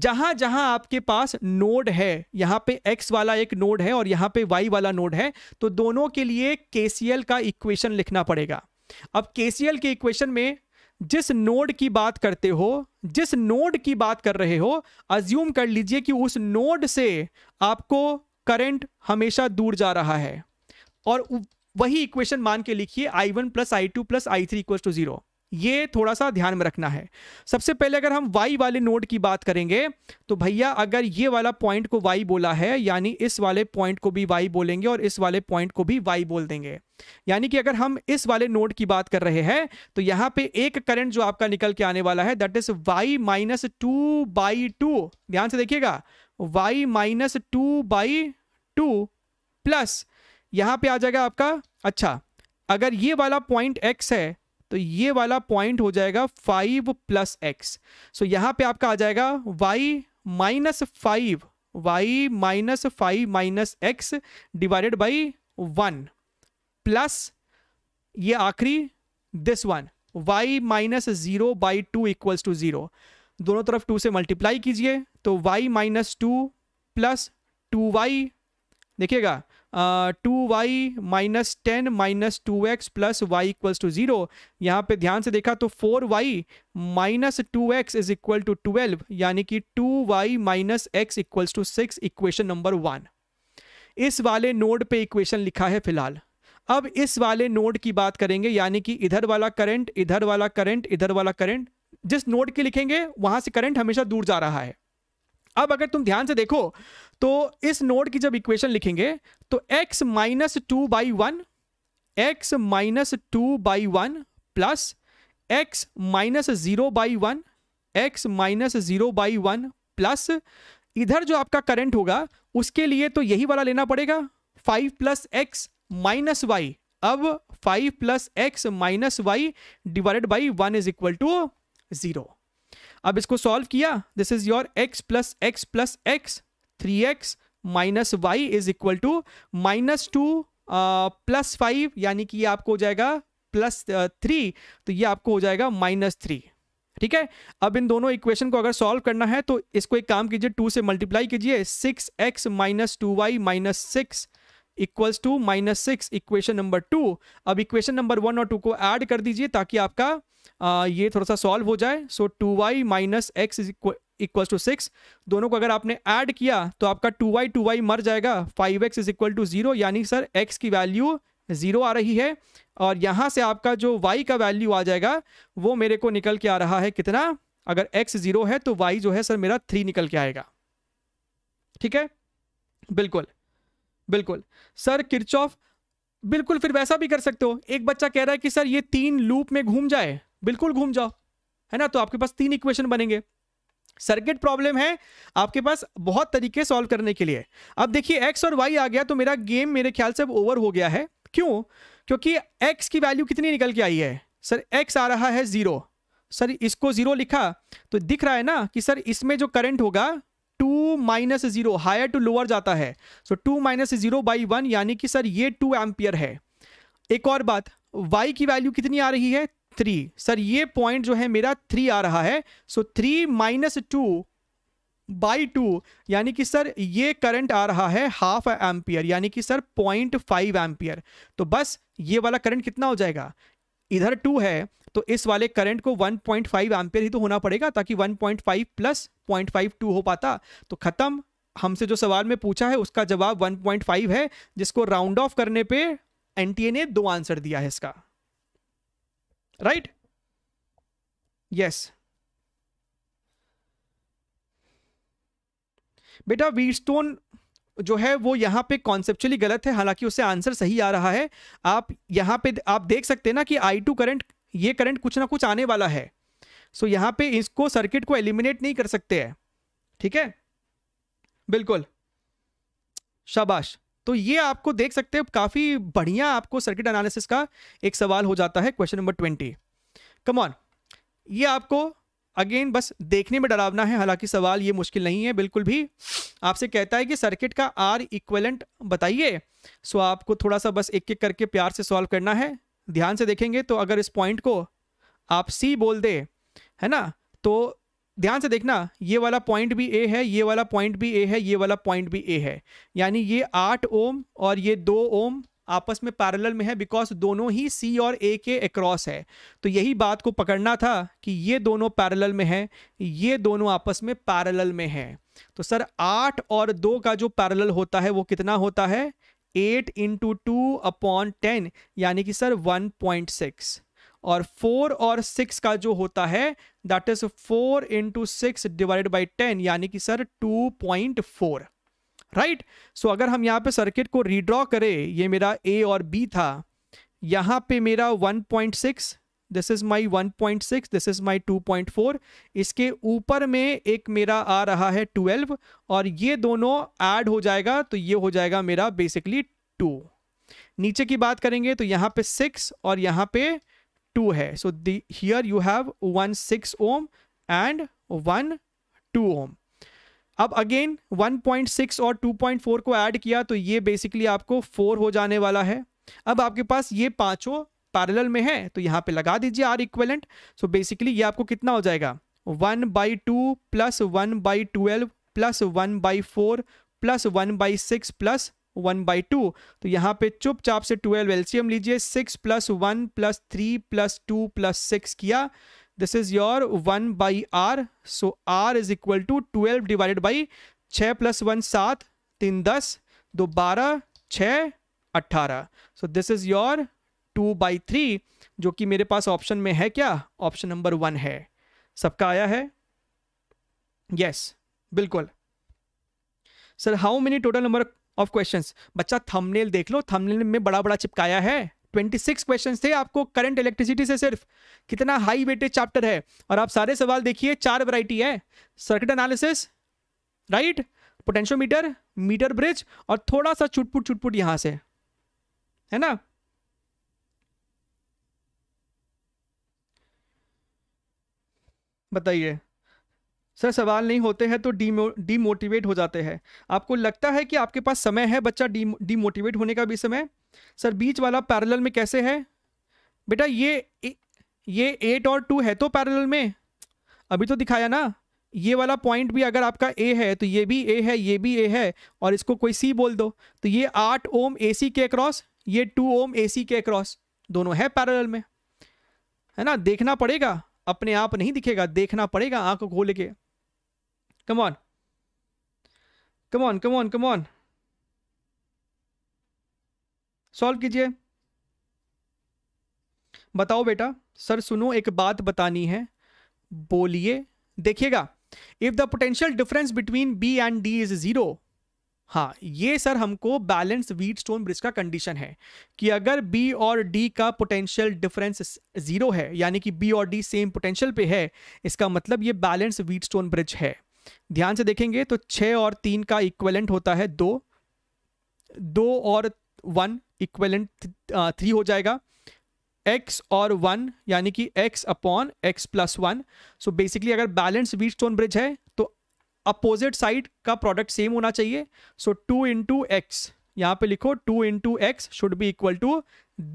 जहां जहां आपके पास नोड है यहां पे एक्स वाला एक नोड है और यहां पे वाई वाला नोड है तो दोनों के लिए केसीएल का इक्वेशन लिखना पड़ेगा अब KCL के इक्वेशन में जिस नोड की बात करते हो जिस नोड की बात कर रहे हो अज्यूम कर लीजिए कि उस नोड से आपको करंट हमेशा दूर जा रहा है और वही इक्वेशन मान के लिखिए I one plus I two plus I three equal to zero ये थोड़ा सा ध्यान में रखना है सबसे पहले अगर हम वाई वाले नोड की बात करेंगे तो भैया अगर ये वाला पॉइंट को वाई बोला है यानी इस वाले पॉइंट को भी वाई बोलेंगे और इस वाले पॉइंट को भी वाई बोल देंगे यानी कि अगर हम इस वाले नोड की बात कर रहे हैं तो यहां पे एक करंट जो आपका निकल के आने वाला है that is Y minus two by two ध्यान से देखिएगा Y minus two by two plus यहां पे आ जाएगा आपका अच्छा अगर ये वाला पॉइंट एक्स है तो ये वाला पॉइंट हो जाएगा फाइव प्लस एक्स सो यहाँ पे आपका आ जाएगा Y minus five Y minus five minus X divided by one plus ये आखिरी this one y minus zero by two equals to zero दोनों तरफ टू से मल्टीप्लाई कीजिए तो y minus two plus two Y देखिएगा two Y minus ten minus two x plus Y equals to zero यहाँ पे ध्यान से देखा तो four Y minus two X is equal to twelve यानी कि two Y minus X equals to six equation number one इस वाले नोड पे इक्वेशन लिखा है फिलहाल अब इस वाले नोड की बात करेंगे यानी कि इधर वाला करंट इधर वाला करंट इधर वाला करंट जिस नोड के लिखेंगे वहां से करंट हमेशा दूर जा रहा है अब अगर तुम ध्यान से देखो तो इस नोड की जब इक्वेशन लिखेंगे तो x minus two by one X minus two by one plus X minus zero by one X minus zero by one plus इधर जो आपका करंट होगा उसके लिए तो यही वाला लेना पड़ेगा five plus X minus Y अब five plus X minus Y divided by one is equal to zero अब इसको सॉल्व किया this is your X plus X plus X three X minus Y is equal to minus two plus five यानी कि ये आपको हो जाएगा प्लस थ्री uh, तो ये आपको हो जाएगा माइनस थ्री ठीक है अब इन दोनों इक्वेशन को अगर सॉल्व करना है तो इसको एक काम कीजिए टू से मल्टीप्लाई कीजिए six X minus two Y minus six equals to minus six equation number two अब इक्वेशन नंबर वन और टू को ऐड कर दीजिए ताकि आपका आ, ये थोड़ा सा सॉल्व हो जाए so two Y minus X is equal to six दोनों को अगर आपने ऐड किया तो आपका टू वाई टू वाई मर जाएगा five X is equal to zero यानी सर एक्स की वैल्यू ज़ीरो आ रही है और यहाँ से आपका जो वाई का वैल्यू आ जाएगा वो मेरे को निकल के आ रहा है कितना अगर एक्स ज़ीरो है तो वाई जो है सर मेरा थ्री निकल के आएगा ठीक है बिल्कुल बिल्कुल सर किरचॉफ बिल्कुल फिर वैसा भी कर सकते हो एक बच्चा कह रहा है कि सर ये तीन लूप में घूम जाए बिल्कुल घूम जाओ है ना तो आपके पास तीन इक्वेशन बनेंगे सर्किट प्रॉब्लम है आपके पास बहुत तरीके सॉल्व करने के लिए अब देखिए एक्स और वाई आ गया तो मेरा गेम मेरे ख्याल से अब ओवर हो गया है क्यों क्योंकि एक्स की वैल्यू कितनी निकल के आई है सर एक्स आ रहा है ज़ीरो सर इसको ज़ीरो लिखा तो दिख रहा है ना कि सर इसमें जो करंट होगा two minus zero higher to lower जाता है so two minus zero by one यानी कि सर ये टू एम्पियर है एक और बात y की वैल्यू कितनी आ रही है थ्री सर ये पॉइंट जो है मेरा थ्री आ रहा है so three minus two by two यानी कि सर ये करंट आ रहा है हाफ एम्पियर यानी कि सर पॉइंट फाइव एम्पियर तो बस ये वाला करंट कितना हो जाएगा इधर टू है तो इस वाले करंट को 1.5 पॉइंट ही तो होना पड़ेगा ताकि 1.5 प्लस पॉइंट हो पाता तो खत्म हमसे जो सवाल में पूछा है उसका जवाब 1.5 है जिसको राउंड ऑफ करने पे एनटीए ने दो आंसर दिया है इसका राइट right? Yes yes. बेटा वीटस्टोन जो है वो यहां पे कॉन्सेप्चुअली गलत है हालांकि उससे आंसर सही आ रहा है आप यहां पे आप देख सकते हैं ना कि आई टू करंट ये करंट कुछ ना कुछ आने वाला है सो so, यहाँ पे इसको सर्किट को एलिमिनेट नहीं कर सकते हैं ठीक है बिल्कुल शाबाश तो ये आपको देख सकते हैं काफ़ी बढ़िया आपको सर्किट एनालिसिस का एक सवाल हो जाता है क्वेश्चन नंबर ट्वेंटी कमॉन ये आपको अगेन बस देखने में डरावना है हालांकि सवाल ये मुश्किल नहीं है बिल्कुल भी आपसे कहता है कि सर्किट का आर इक्वलेंट बताइए सो आपको थोड़ा सा बस एक एक करके प्यार से सॉल्व करना है ध्यान से देखेंगे तो अगर इस पॉइंट को आप सी बोल दे है ना तो ध्यान से देखना ये वाला पॉइंट भी ए है ये वाला पॉइंट भी ए है ये वाला पॉइंट भी ए है यानी ये आठ ओम और ये दो ओम आपस में पैरेलल में है बिकॉज दोनों ही सी और ए के अक्रॉस है तो यही बात को पकड़ना था कि ये दोनों पैरेलल में है ये दोनों आपस में पैरेलल में है तो सर आठ और दो का जो पैरेलल होता है वो कितना होता है eight into two upon ten यानी कि सर वन पॉइंट सिक्स और फोर और सिक्स का जो होता है that is four into six divide by ten यानी कि sir two point four right so अगर हम यहाँ पे सर्किट को रिड्रॉ करें ये मेरा ए और बी था यहाँ पे मेरा one point six this is my 1.6 this is my 2.4 इसके ऊपर में एक मेरा आ रहा है 12 और ये दोनों ऐड हो जाएगा तो ये हो जाएगा मेरा बेसिकली 2 नीचे की बात करेंगे तो यहाँ पे 6 और यहाँ पे 2 है so there you have one six ohm and one two ohm अब अगेन 1.6 और 2.4 को ऐड किया तो ये बेसिकली आपको 4 हो जाने वाला है अब आपके पास ये पांचों पैरेलल में है तो यहाँ पे लगा दीजिए आर इक्वेलेंट सो बेसिकली ये आपको कितना हो जाएगा one by two plus one by twelve plus one by four plus one by six plus one by two तो यहाँ पे चुपचाप से ट्वेल्व एल्सियम लीजिए six plus one plus three plus two plus six किया this is your one by R so R is equal to twelve divided by छः प्लस वन सात तीन दस दो बारह छः अट्ठारह so this is your two by three जो कि मेरे पास ऑप्शन में है क्या ऑप्शन नंबर वन है सबका आया है यस yes, बिल्कुल sir how many total number of questions बच्चा थंबनेल देख लो थंबनेल में बड़ा बड़ा चिपकाया है 26 क्वेश्चंस थे आपको करंट इलेक्ट्रिसिटी से सिर्फ कितना हाई वेटेज चैप्टर है और आप सारे सवाल देखिए चार वैरायटी है circuit analysis right potentiometer meter bridge और थोड़ा सा चुटपुट चुटपुट यहां से है ना बताइए सर सवाल नहीं होते हैं तो डी डीमोटिवेट हो जाते हैं आपको लगता है कि आपके पास समय है बच्चा डीमोटिवेट होने का भी समय सर बीच वाला पैरेलल में कैसे है बेटा ये ये एट और टू है तो पैरेलल में अभी तो दिखाया ना ये वाला पॉइंट भी अगर आपका ए है तो ये भी ए है ये भी ए है और इसको कोई सी बोल दो तो ये आठ ओम ए सी के अक्रॉस ये टू ओम ए सी के अक्रॉस दोनों है पैरल में है ना देखना पड़ेगा अपने आप नहीं दिखेगा देखना पड़ेगा आंख खोल के come on come on come on come on solve कीजिए बताओ बेटा सर सुनो एक बात बतानी है बोलिए देखिएगा if the potential difference between B and D is zero हाँ ये सर हमको बैलेंस वीट स्टोन ब्रिज का कंडीशन है कि अगर बी और डी का पोटेंशियल डिफरेंस ज़ीरो है यानी कि बी और डी सेम पोटेंशियल पे है इसका मतलब ये बैलेंस वीट स्टोन ब्रिज है ध्यान से देखेंगे तो छः और तीन का इक्वेलेंट होता है दो दो और वन इक्वेलेंट थ्री हो जाएगा एक्स और वन यानी कि x upon x plus one so basically अगर बैलेंस वीट स्टोन ब्रिज है अपोजिट साइड का प्रोडक्ट सेम होना चाहिए सो टू इंटू एक्स यहाँ पे लिखो two into x should be equal to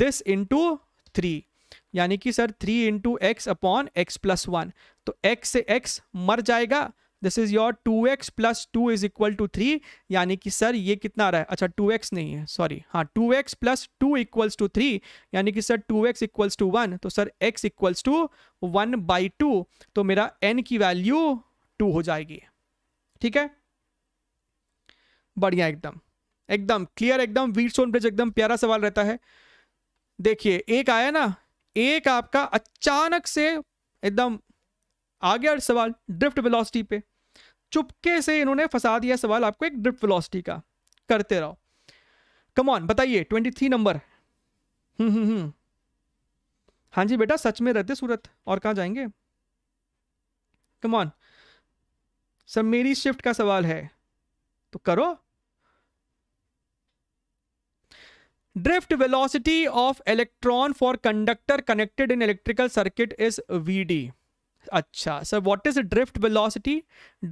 this into three यानी कि sir three into x upon x plus one तो एक्स से एक्स मर जाएगा this is your two x plus two is equal to three यानी कि सर ये कितना आ रहा है अच्छा टू एक्स नहीं है सॉरी हाँ two x plus two equals two three यानी कि sir two x equals to one तो sir x equals to one by two तो मेरा एन की वैल्यू टू हो जाएगी ठीक है बढ़िया एकदम एकदम क्लियर एकदम वीट सोन ब्रिज एकदम प्यारा सवाल रहता है देखिए एक आया ना एक आपका अचानक से एकदम आ गया सवाल ड्रिफ्ट वेलोसिटी पे चुपके से इन्होंने फंसा दिया सवाल आपको एक ड्रिफ्ट वेलोसिटी का करते रहो ऑन बताइए ट्वेंटी थ्री नंबर हम्म हम्म हम्म हाँ जी बेटा सच में रहते सूरत और कहाँ जाएंगे कमॉन सर मेरी शिफ्ट का सवाल है तो करो drift velocity of electron for conductor connected in electrical circuit is V अच्छा sir what is drift velocity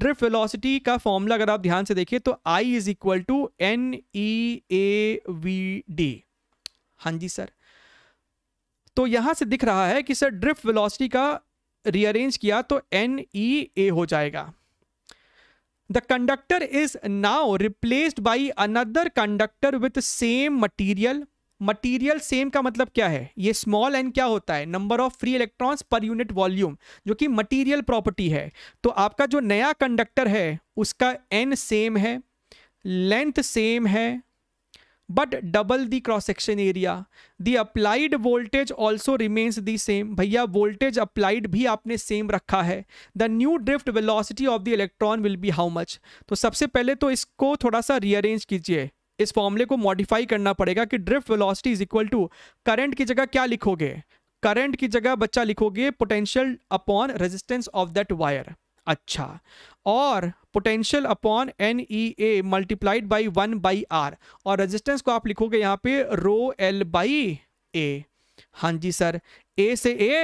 drift velocity का फॉर्मूला अगर आप ध्यान से देखिए तो I is equal to N E A V D हां जी सर तो यहां से दिख रहा है कि सर ड्रिफ्ट वेलोसिटी का रीअरेंज किया तो एन ई ए हो जाएगा the conductor is now replaced by another conductor with same material material same का मतलब क्या है ये स्मॉल एन क्या होता है number of free electrons per unit volume जो कि मटीरियल प्रॉपर्टी है तो आपका जो नया कंडक्टर है उसका एन सेम है लेंथ सेम है but double the cross section area the applied voltage also remains the same भैया वोल्टेज अप्लाइड भी आपने सेम रखा है the new drift velocity of the electron will be how much तो सबसे पहले तो इसको थोड़ा सा रीअरेंज कीजिए इस फॉर्मूले को मॉडिफाई करना पड़ेगा कि drift velocity is equal to current की जगह क्या लिखोगे करंट की जगह बच्चा लिखोगे potential upon resistance of that wire अच्छा और potential upon N E A multiplied by one by R और रेजिस्टेंस को आप लिखोगे यहाँ पे रो एल बाई ए हाँ जी सर ए से ए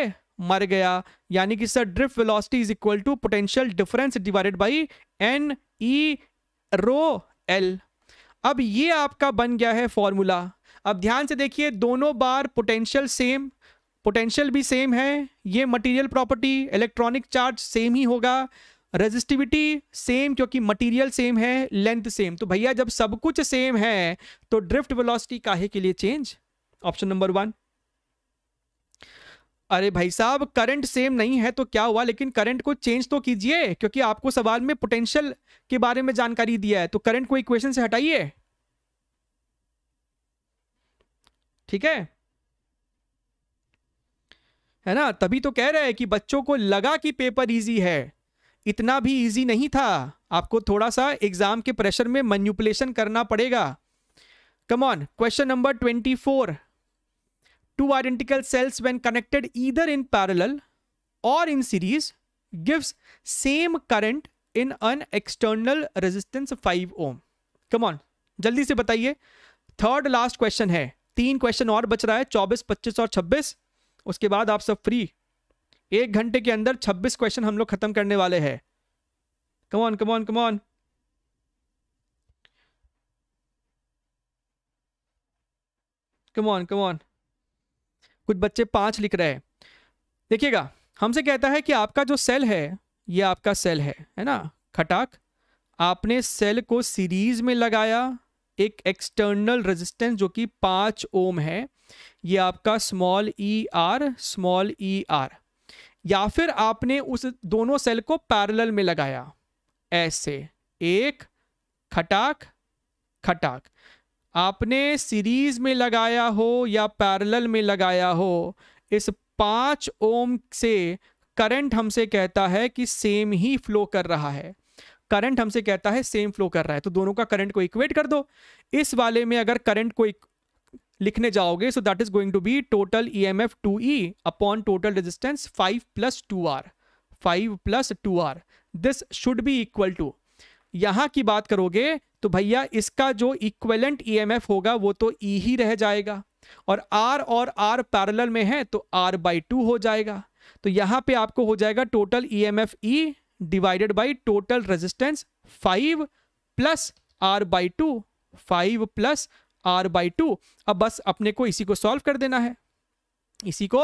मर गया यानी कि sir drift velocity is equal to potential difference divided by N E rho L अब ये आपका बन गया है फॉर्मूला अब ध्यान से देखिए दोनों बार पोटेंशियल सेम पोटेंशियल भी सेम है ये material property electronic charge same ही होगा रेजिस्टिविटी सेम क्योंकि मटेरियल सेम है लेंथ सेम तो भैया जब सब कुछ सेम है तो ड्रिफ्ट वेलोसिटी काहे के लिए चेंज ऑप्शन नंबर वन अरे भाई साहब करंट सेम नहीं है तो क्या हुआ लेकिन करंट को चेंज तो कीजिए क्योंकि आपको सवाल में पोटेंशियल के बारे में जानकारी दिया है तो करंट को इक्वेशन से हटाइए ठीक है है ना तभी तो कह रहे हैं कि बच्चों को लगा कि पेपर इजी है इतना भी इजी नहीं था आपको थोड़ा सा एग्जाम के प्रेशर में मैन्यूपुलेशन करना पड़ेगा come on question number twenty four two identical cells when connected either in parallel or in series gives same current in an external resistance five ohm come on जल्दी से बताइए थर्ड लास्ट क्वेश्चन है तीन क्वेश्चन और बच रहा है चौबीस पच्चीस और छब्बीस उसके बाद आप सब फ्री एक घंटे के अंदर 26 क्वेश्चन हम लोग खत्म करने वाले हैं come on come on come on come on come on कुछ बच्चे पांच लिख रहे हैं देखिएगा हमसे कहता है कि आपका जो सेल है ये आपका सेल है है ना खटाक आपने सेल को सीरीज में लगाया एक एक्सटर्नल रेजिस्टेंस जो कि पांच ओम है ये आपका small E R small E R या फिर आपने उस दोनों सेल को पैरेलल में लगाया ऐसे एक खटाक खटाक आपने सीरीज में लगाया हो या पैरेलल में लगाया हो इस पाँच ओम से करंट हमसे कहता है कि सेम ही फ्लो कर रहा है करंट हमसे कहता है सेम फ्लो कर रहा है तो दोनों का करंट को इक्वेट कर दो इस वाले में अगर करंट को लिखने जाओगे so that is going to be total E M F two E upon total resistance five plus two R five plus two R this should be equal to यहां की बात करोगे तो भैया इसका जो इक्वेलेंट एफ e होगा वो तो ई e ही रह जाएगा और आर और आर पैरेलल में है तो आर बाई टू हो जाएगा तो यहां पे आपको हो जाएगा total E M F E divided by total resistance five plus R by two five plus R by two अब बस अपने को इसी को सॉल्व कर देना है इसी को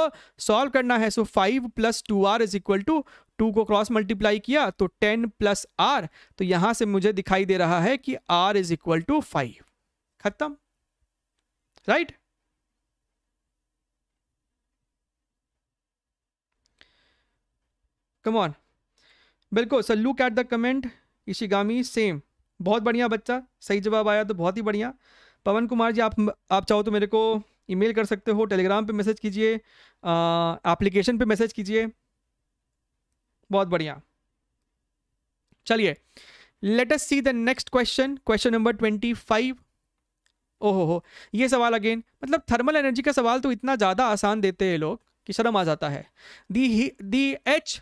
सॉल्व करना है so five plus two R is equal to two को क्रॉस मल्टीप्लाई किया तो टेन प्लस आर तो यहां से मुझे दिखाई दे रहा है कि R is equal to five खत्म राइट कम ऑन बिल्कुल sir look at the comment Ishigami same बहुत बढ़िया बच्चा सही जवाब आया तो बहुत ही बढ़िया पवन कुमार जी आप आप चाहो तो मेरे को ईमेल कर सकते हो टेलीग्राम पे मैसेज कीजिए एप्लीकेशन पे मैसेज कीजिए बहुत बढ़िया चलिए let us see the next question question number twenty five ओहो हो ये सवाल अगेन मतलब थर्मल एनर्जी का सवाल तो इतना ज़्यादा आसान देते हैं लोग कि शर्म आ जाता है the the H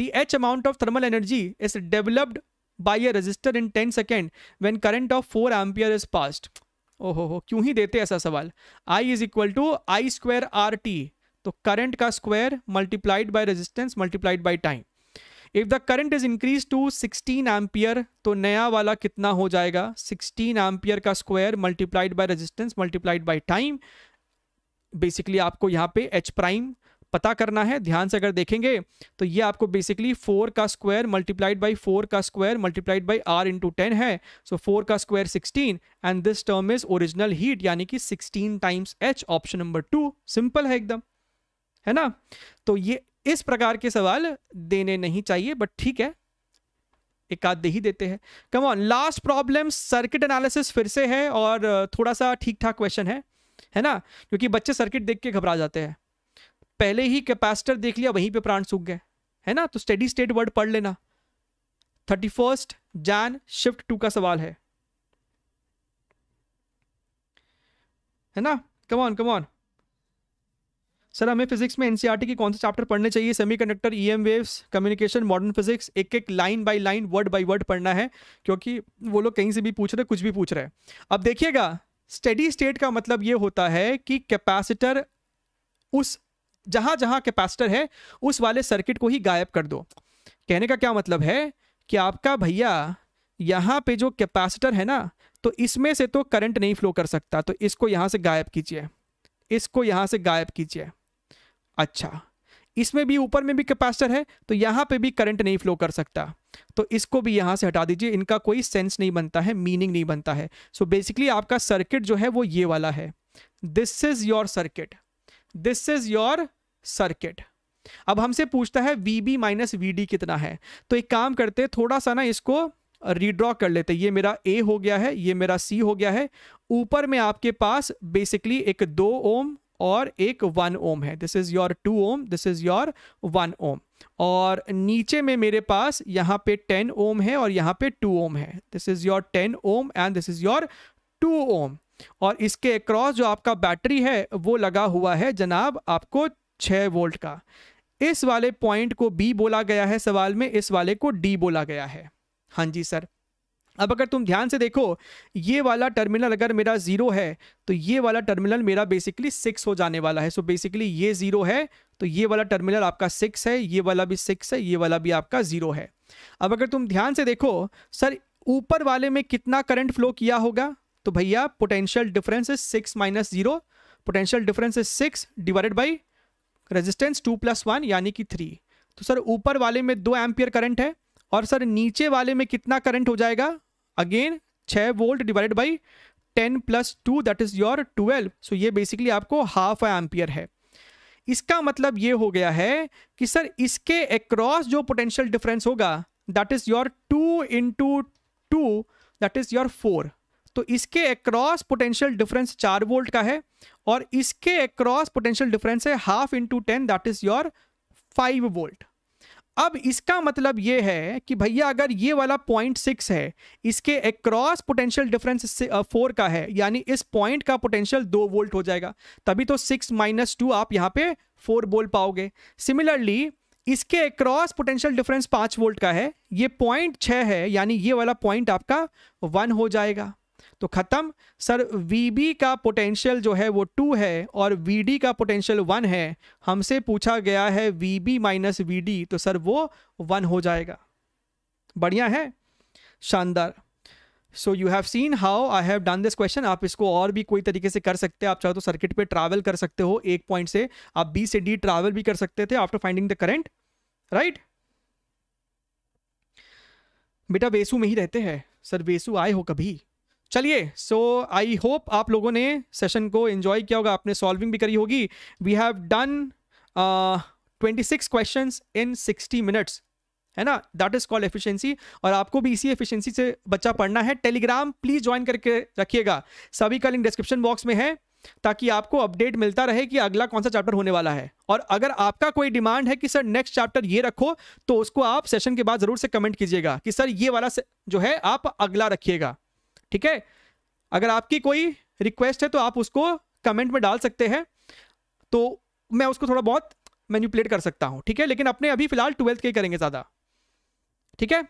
the H amount of thermal energy is developed by a resistor in ten second when current of four ampere is passed ओहो हो क्यों ही देते ऐसा सवाल I is equal to I square R T तो करंट का square multiplied by resistance multiplied by time if the current is increase to 16 ampere तो नया वाला कितना हो जाएगा 16 एम्पियर का square multiplied by resistance multiplied by time basically आपको यहाँ पे एच प्राइम पता करना है ध्यान से अगर देखेंगे तो ये आपको बेसिकली फोर का स्क्वायर मल्टीप्लाइड बाई फोर का square multiplied by R into ten है सो so, फोर का square sixteen and this term is original heat यानी कि sixteen times H option number two simple है एकदम है ना तो ये इस प्रकार के सवाल देने नहीं चाहिए बट ठीक है एक आध दे ही देते हैं come on last problem circuit analysis फिर से है और थोड़ा सा ठीक ठाक क्वेश्चन है है ना क्योंकि बच्चे सर्किट देख के घबरा जाते हैं पहले ही कैपेसिटर देख लिया वहीं पे प्राण सूख गए है ना तो स्टेडी स्टेट वर्ड पढ़ लेना thirty first Jan shift two का सवाल है है ना come on come on sir हमें फिजिक्स में एनसीईआरटी e के कौन से चैप्टर पढ़ने चाहिए semiconductor EM waves communication modern physics एक एक line by line word by word पढ़ना है क्योंकि वो लोग कहीं से भी पूछ रहे कुछ भी पूछ रहे हैं अब देखिएगा स्टेडी स्टेट का मतलब ये होता है कि कैपेसिटर उस जहां जहां कैपेसिटर है उस वाले सर्किट को ही गायब कर दो कहने का क्या मतलब है कि आपका भैया यहां पे जो कैपेसिटर है ना तो इसमें से तो करंट नहीं फ्लो कर सकता तो इसको यहाँ से गायब कीजिए इसको यहाँ से गायब कीजिए अच्छा इसमें भी ऊपर में भी कैपेसिटर है तो यहां पे भी करंट नहीं फ्लो कर सकता तो इसको भी यहाँ से हटा दीजिए इनका कोई सेंस नहीं बनता है मीनिंग नहीं बनता है सो so बेसिकली आपका सर्किट जो है वो ये वाला है this is your circuit this is your circuit अब हमसे पूछता है V B minus V D कितना है तो एक काम करते थोड़ा सा ना इसको रिड्रॉ कर लेते ये मेरा ए हो गया है ये मेरा सी हो गया है ऊपर में आपके पास बेसिकली एक दो ओम और एक वन ओम है this is your two ohm this is your one ohm और नीचे में मेरे पास यहाँ पे टेन ओम है और यहाँ पे टू ओम है this is your ten ohm and this is your two ohm और इसके अक्रॉस जो आपका बैटरी है वो लगा हुआ है जनाब आपको 6 वोल्ट का इस वाले पॉइंट को बी बोला गया है सवाल में इस वाले को डी बोला गया है हाँ जी सर अब अगर तुम ध्यान से देखो ये वाला टर्मिनल अगर मेरा ज़ीरो है तो ये वाला टर्मिनल मेरा बेसिकली सिक्स हो जाने वाला है सो so बेसिकली ये ज़ीरो है तो ये वाला टर्मिनल आपका सिक्स है ये वाला भी सिक्स है ये वाला भी आपका ज़ीरो है अब अगर तुम ध्यान से देखो सर ऊपर वाले में कितना करंट फ्लो किया होगा तो भैया potential difference is six minus zero potential difference is six divided by resistance two plus one यानी कि थ्री तो सर ऊपर वाले में दो एम्पियर करंट है और सर नीचे वाले में कितना करंट हो जाएगा अगेन छः volt divided by ten plus two that is your twelve so ये बेसिकली आपको हाफ एम्पियर है इसका मतलब ये हो गया है कि सर इसके अक्रॉस जो पोटेंशियल डिफरेंस होगा that is your two into two that is your four तो इसके अक्रॉस पोटेंशियल डिफरेंस चार वोल्ट का है और इसके अक्रॉस पोटेंशियल डिफरेंस है half into ten that is your five volt अब इसका मतलब ये है कि भैया अगर ये वाला पॉइंट सिक्स है इसके अक्रॉस पोटेंशियल डिफरेंस फोर का है यानी इस पॉइंट का पोटेंशियल दो वोल्ट हो जाएगा तभी तो सिक्स माइनस टू आप यहाँ पे फोर बोल पाओगे सिमिलरली इसके अक्रॉस पोटेंशियल डिफरेंस पाँच वोल्ट का है ये पॉइंट छः है यानी ये वाला पॉइंट आपका वन हो जाएगा तो ख़त्म सर वी का पोटेंशियल जो है वो टू है और वी का पोटेंशियल वन है हमसे पूछा गया है वी बी माइनस वी तो सर वो वन हो जाएगा बढ़िया है शानदार so you have seen how I have done this question आप इसको और भी कोई तरीके से कर सकते हैं आप चाहे तो सर्किट पे ट्रैवल कर सकते हो एक पॉइंट से आप बी से डी ट्रैवल भी कर सकते थे after finding the current right बेटा वेसु में ही रहते हैं सर वेसु आए हो कभी चलिए सो आई होप आप लोगों ने सेशन को एंजॉय किया होगा आपने सॉल्विंग भी करी होगी we have done twenty six question in sixty minutes है ना दैट इज कॉल्ड एफिशिएंसी और आपको भी इसी एफिशिएंसी से बच्चा पढ़ना है टेलीग्राम प्लीज ज्वाइन करके रखिएगा सभी का लिंक डिस्क्रिप्शन बॉक्स में है ताकि आपको अपडेट मिलता रहे कि अगला कौन सा चैप्टर होने वाला है और अगर आपका कोई डिमांड है कि सर नेक्स्ट चैप्टर ये रखो तो उसको आप सेशन के बाद जरूर से कमेंट कीजिएगा कि सर ये वाला जो है आप अगला रखिएगा ठीक है अगर आपकी कोई रिक्वेस्ट है तो आप उसको कमेंट में डाल सकते हैं तो मैं उसको थोड़ा बहुत मैन्यूपुलेट कर सकता हूँ ठीक है लेकिन अपने अभी फिलहाल ट्वेल्थ के करेंगे ज़्यादा ठीक है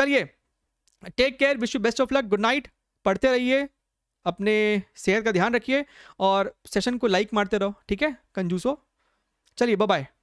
चलिए take care wish you best of luck good night पढ़ते रहिए अपने सेहत का ध्यान रखिए और सेशन को लाइक मारते रहो ठीक है कंजूसो चलिए बाय